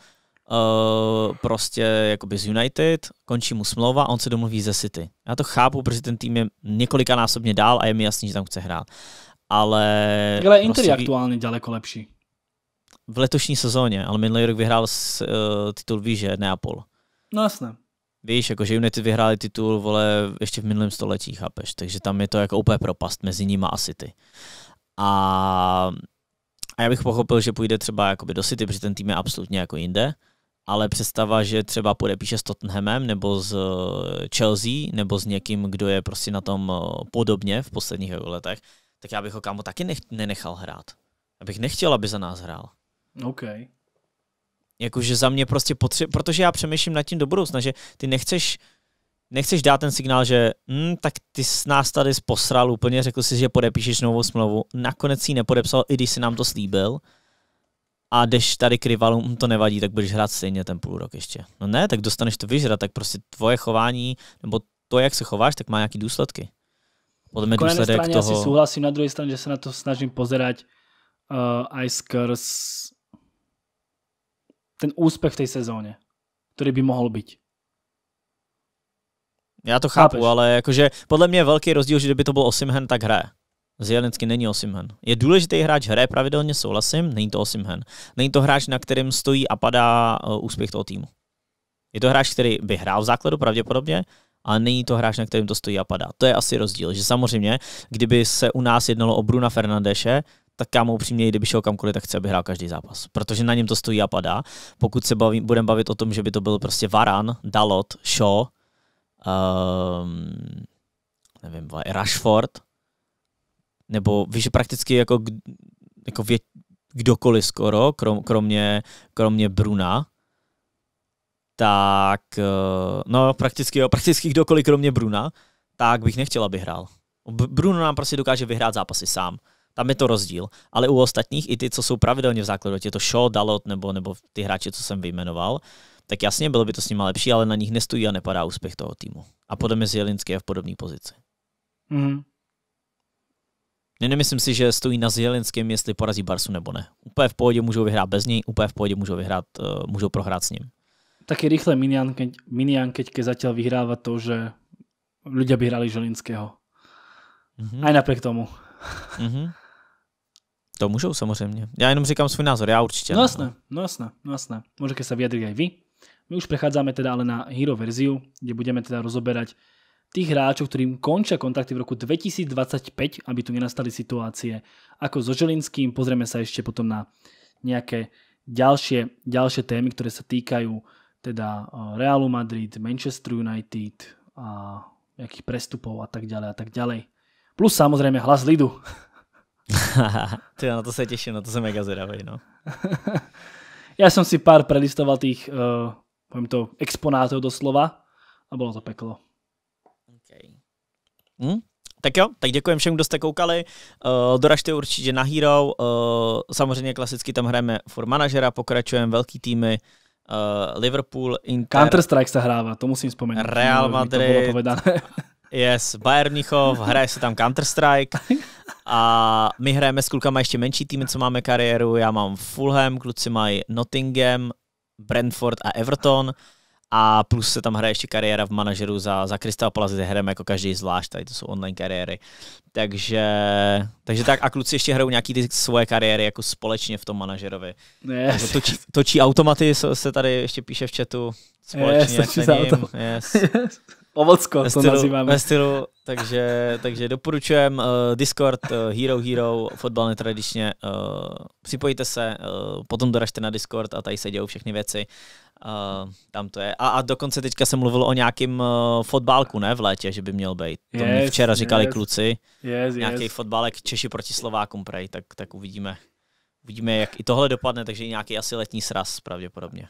Uh, prostě jakoby z United, končí mu smlouva a on se domluví ze City. Já to chápu, protože ten tým je několika násobně dál a je mi jasný, že tam chce hrát. Ale... prostě Inter je prostě aktuálně daleko lepší v letošní sezóně, ale minulý rok vyhrál s, uh, titul Víže Neapol. No jasné. Víš, jakože United vyhráli titul, vole, ještě v minulém století, chápeš? Takže tam je to jako úplně propast mezi nimi a City. A, a já bych pochopil, že půjde třeba jakoby do City, protože ten tým je absolutně jako jinde, ale představa, že třeba půjde píše s Tottenhamem nebo s eh, Chelsea nebo s někým, kdo je prostě na tom eh, podobně v posledních letech, tak já bych ho kámo taky nech- nenechal hrát. Abych nechtěl, aby za nás hrál. OK. Jakože za mě prostě potřebuji, protože já přemýšlím nad tím do budoucna, že ty nechceš, nechceš dát ten signál, že hm, tak ty s nás tady posral úplně, řekl jsi, že podepíšeš novou smlouvu, nakonec si nepodepsal, i když si nám to slíbil a jdeš tady k rivalům, hm, to nevadí, tak budeš hrát stejně ten půl rok ještě. No ne, tak dostaneš to vyžrat, tak prostě tvoje chování, nebo to, jak se chováš, tak má nějaký důsledky. Podle mě důsledek straně toho... asi souhlasím, na druhé straně, že se na to snažím pozerať uh, i skrz ten úspech v té sezóně, který by mohl být. Já to chápu, Chápeš? ale jakože podle mě je velký rozdíl, že kdyby to byl Osimhen, tak hraje. Zjelenský není Osimhen. Je důležitý hráč, hraje pravidelně, souhlasím, není to Osimhen. Není to hráč, na kterém stojí a padá eh, úspěch toho týmu. Je to hráč, který by hrál v základu pravděpodobně, a není to hráč, na kterým to stojí a padá. To je asi rozdíl, že samozřejmě, kdyby se u nás jednalo o Bruna Fernandeše, tak já mu upřímně, kdyby šel kamkoliv, tak chce, aby hrál každý zápas. Protože na něm to stojí a padá. Pokud se baví, budeme bavit o tom, že by to byl prostě Varan, Dalot, Shaw, um, nevím, Rashford, nebo víš, že prakticky jako, jako vě, kdokoliv skoro, krom, kromě, kromě Bruna, tak eh, no prakticky, jo, prakticky kdokoliv kromě Bruna, tak bych nechtěl, aby hrál. Bruno nám prostě dokáže vyhrát zápasy sám. Tam je to rozdíl. Ale u ostatních, i ty, co jsou pravidelně v základu, je to Shaw, Dalot nebo, nebo ty hráči, co jsem vyjmenoval, tak jasně, bylo by to s nimi lepší, ale na nich nestojí a nepadá úspěch toho týmu. A podle mě Zielinský je v podobné pozici. Mm. Ne, nemyslím si, že stojí na Zielinském, jestli porazí Barsu nebo ne. Úplně v pohodě můžou vyhrát bez něj, úplně v pohodě můžou, vyhrát, uh, můžou prohrát s ním. Taky rychle Minian, keď, Minian keď, vyhrávat, zatiaľ to, že lidé by hráli Želinského. Mm-hmm. Aj napriek tomu. Mm-hmm. To můžou samozřejmě. Já jenom říkám svůj názor, já určitě. No jasné, no. no jasné, no jasné. Můžete se vyjadřit i vy. My už přecházíme teda ale na Hero verziu, kde budeme teda rozoberať tých hráčov, ktorým končia kontakty v roku 2025, aby tu nenastali situácie ako so Želinským. Pozrieme sa ešte potom na nejaké ďalšie, další témy, ktoré sa týkajú teda eh, Realu Madrid, Manchester United a nejakých prestupov a tak ďalej a tak ďalej. Plus samozrejme hlas Lidu. Ty, na no, to se těším, na no, to jsem mega zvědavý. No. Já jsem si pár prelistoval těch, uh, eh, to, to, do doslova a bylo to peklo. Okay. Hm? Tak jo, tak děkujem všem, kdo jste koukali. Uh, doražte určitě na Hero. Uh, samozřejmě klasicky tam hrajeme for manažera, pokračujeme velký týmy. Uh, Liverpool, Inter... Counter-Strike se hrává, to musím vzpomenout. Real Madrid. To bylo povedané. Yes, Bayern Mnichov, hraje se tam Counter-Strike a my hrajeme s klukama ještě menší týmy, co máme kariéru. Já mám Fulham, kluci mají Nottingham, Brentford a Everton a plus se tam hraje ještě kariéra v manažeru za, za Crystal Palace, kde hrajeme jako každý zvlášť, tady to jsou online kariéry. Takže, takže tak a kluci ještě hrajou nějaký ty svoje kariéry jako společně v tom manažerovi. Yes. Točí, točí automaty, se tady ještě píše v chatu společně yes, za yes. Povodsko to stylu, to nazýváme. Ve stylu, takže, takže doporučujem uh, Discord, uh, Hero Hero, fotbal netradičně. Uh, eh, připojte se, uh, potom doražte na Discord a tady se dějou všechny věci. Uh, tam to je. A, a dokonce teďka se mluvilo o nějakým uh, fotbálku, ne, v létě, že by měl být. Yes, to včera říkali yes, kluci. Yes, Nějaký yes. fotbálek Češi proti Slovákům prej, tak, tak uvidíme. Uvidíme, jak i tohle dopadne, takže nějaký asi letní sraz pravděpodobně.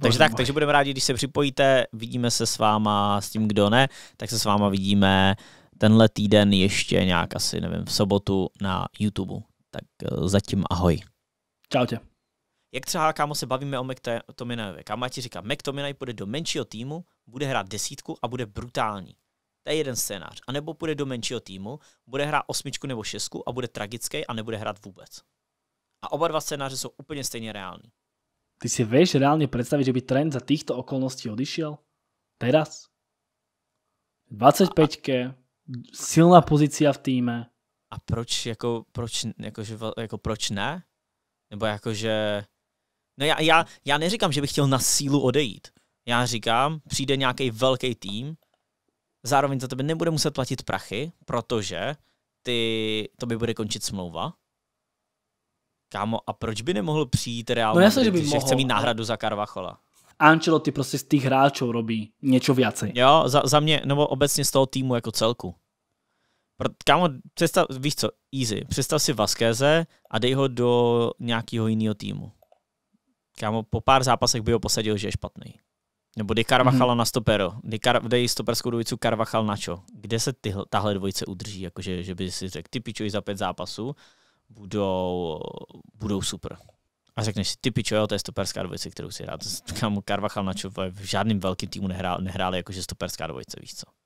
Takže tak, takže budeme rádi, když se připojíte, vidíme se s váma, s tím, kdo ne, tak se s váma vidíme tenhle týden ještě nějak asi, nevím, v sobotu na YouTube. Tak eh, zatím ahoj. Čau tě. Jak třeba, kámo, se bavíme o McTominayovi. Kámo, já ti říkám, McTominay půjde do menšího týmu, bude hrát desítku a bude brutální. To je jeden scénář. A nebo půjde do menšího týmu, bude hrát osmičku nebo šestku a bude tragický a nebude hrát vůbec. A oba dva scénáře jsou úplně stejně reální. Ty si vieš reálne predstaviť, že by trend za týchto okolností odišiel? Teraz? 25 silná pozícia v týme. A proč, jako, proč, jako, že, jako proč ne? Nebo jako, že... No já, já, já neříkám, že bych chtěl na sílu odejít. Já říkám, přijde nějaký velký tým, zároveň za tebe nebude muset platit prachy, protože ty, to by bude končit smlouva. Kámo, a proč by nemohl přijít Real no, že, by že mohl, chce mít no. náhradu za Carvachola? Ancelotti prostě z těch hráčů robí něco viacej. Jo, za, za mě, nebo obecně z toho týmu jako celku. kámo, představ, víš co, easy, představ si Vaskéze a dej ho do nějakého jiného týmu. Kámo, po pár zápasech by ho posadil, že je špatný. Nebo dej Carvachala mm-hmm. na stopero, dej, kar, dej stoperskou dvojicu Carvachal na čo. Kde se tyhle, tahle dvojice udrží, jakože, že by si řekl, ty pičuj za pět zápasů, budou, budou super. A řekneš si, typič, jo, to je stoperská dvojice, kterou si rád. Kam Karvachal na v žádným velkým týmu nehrál, nehrál jakože stoperská dvojice, víš co.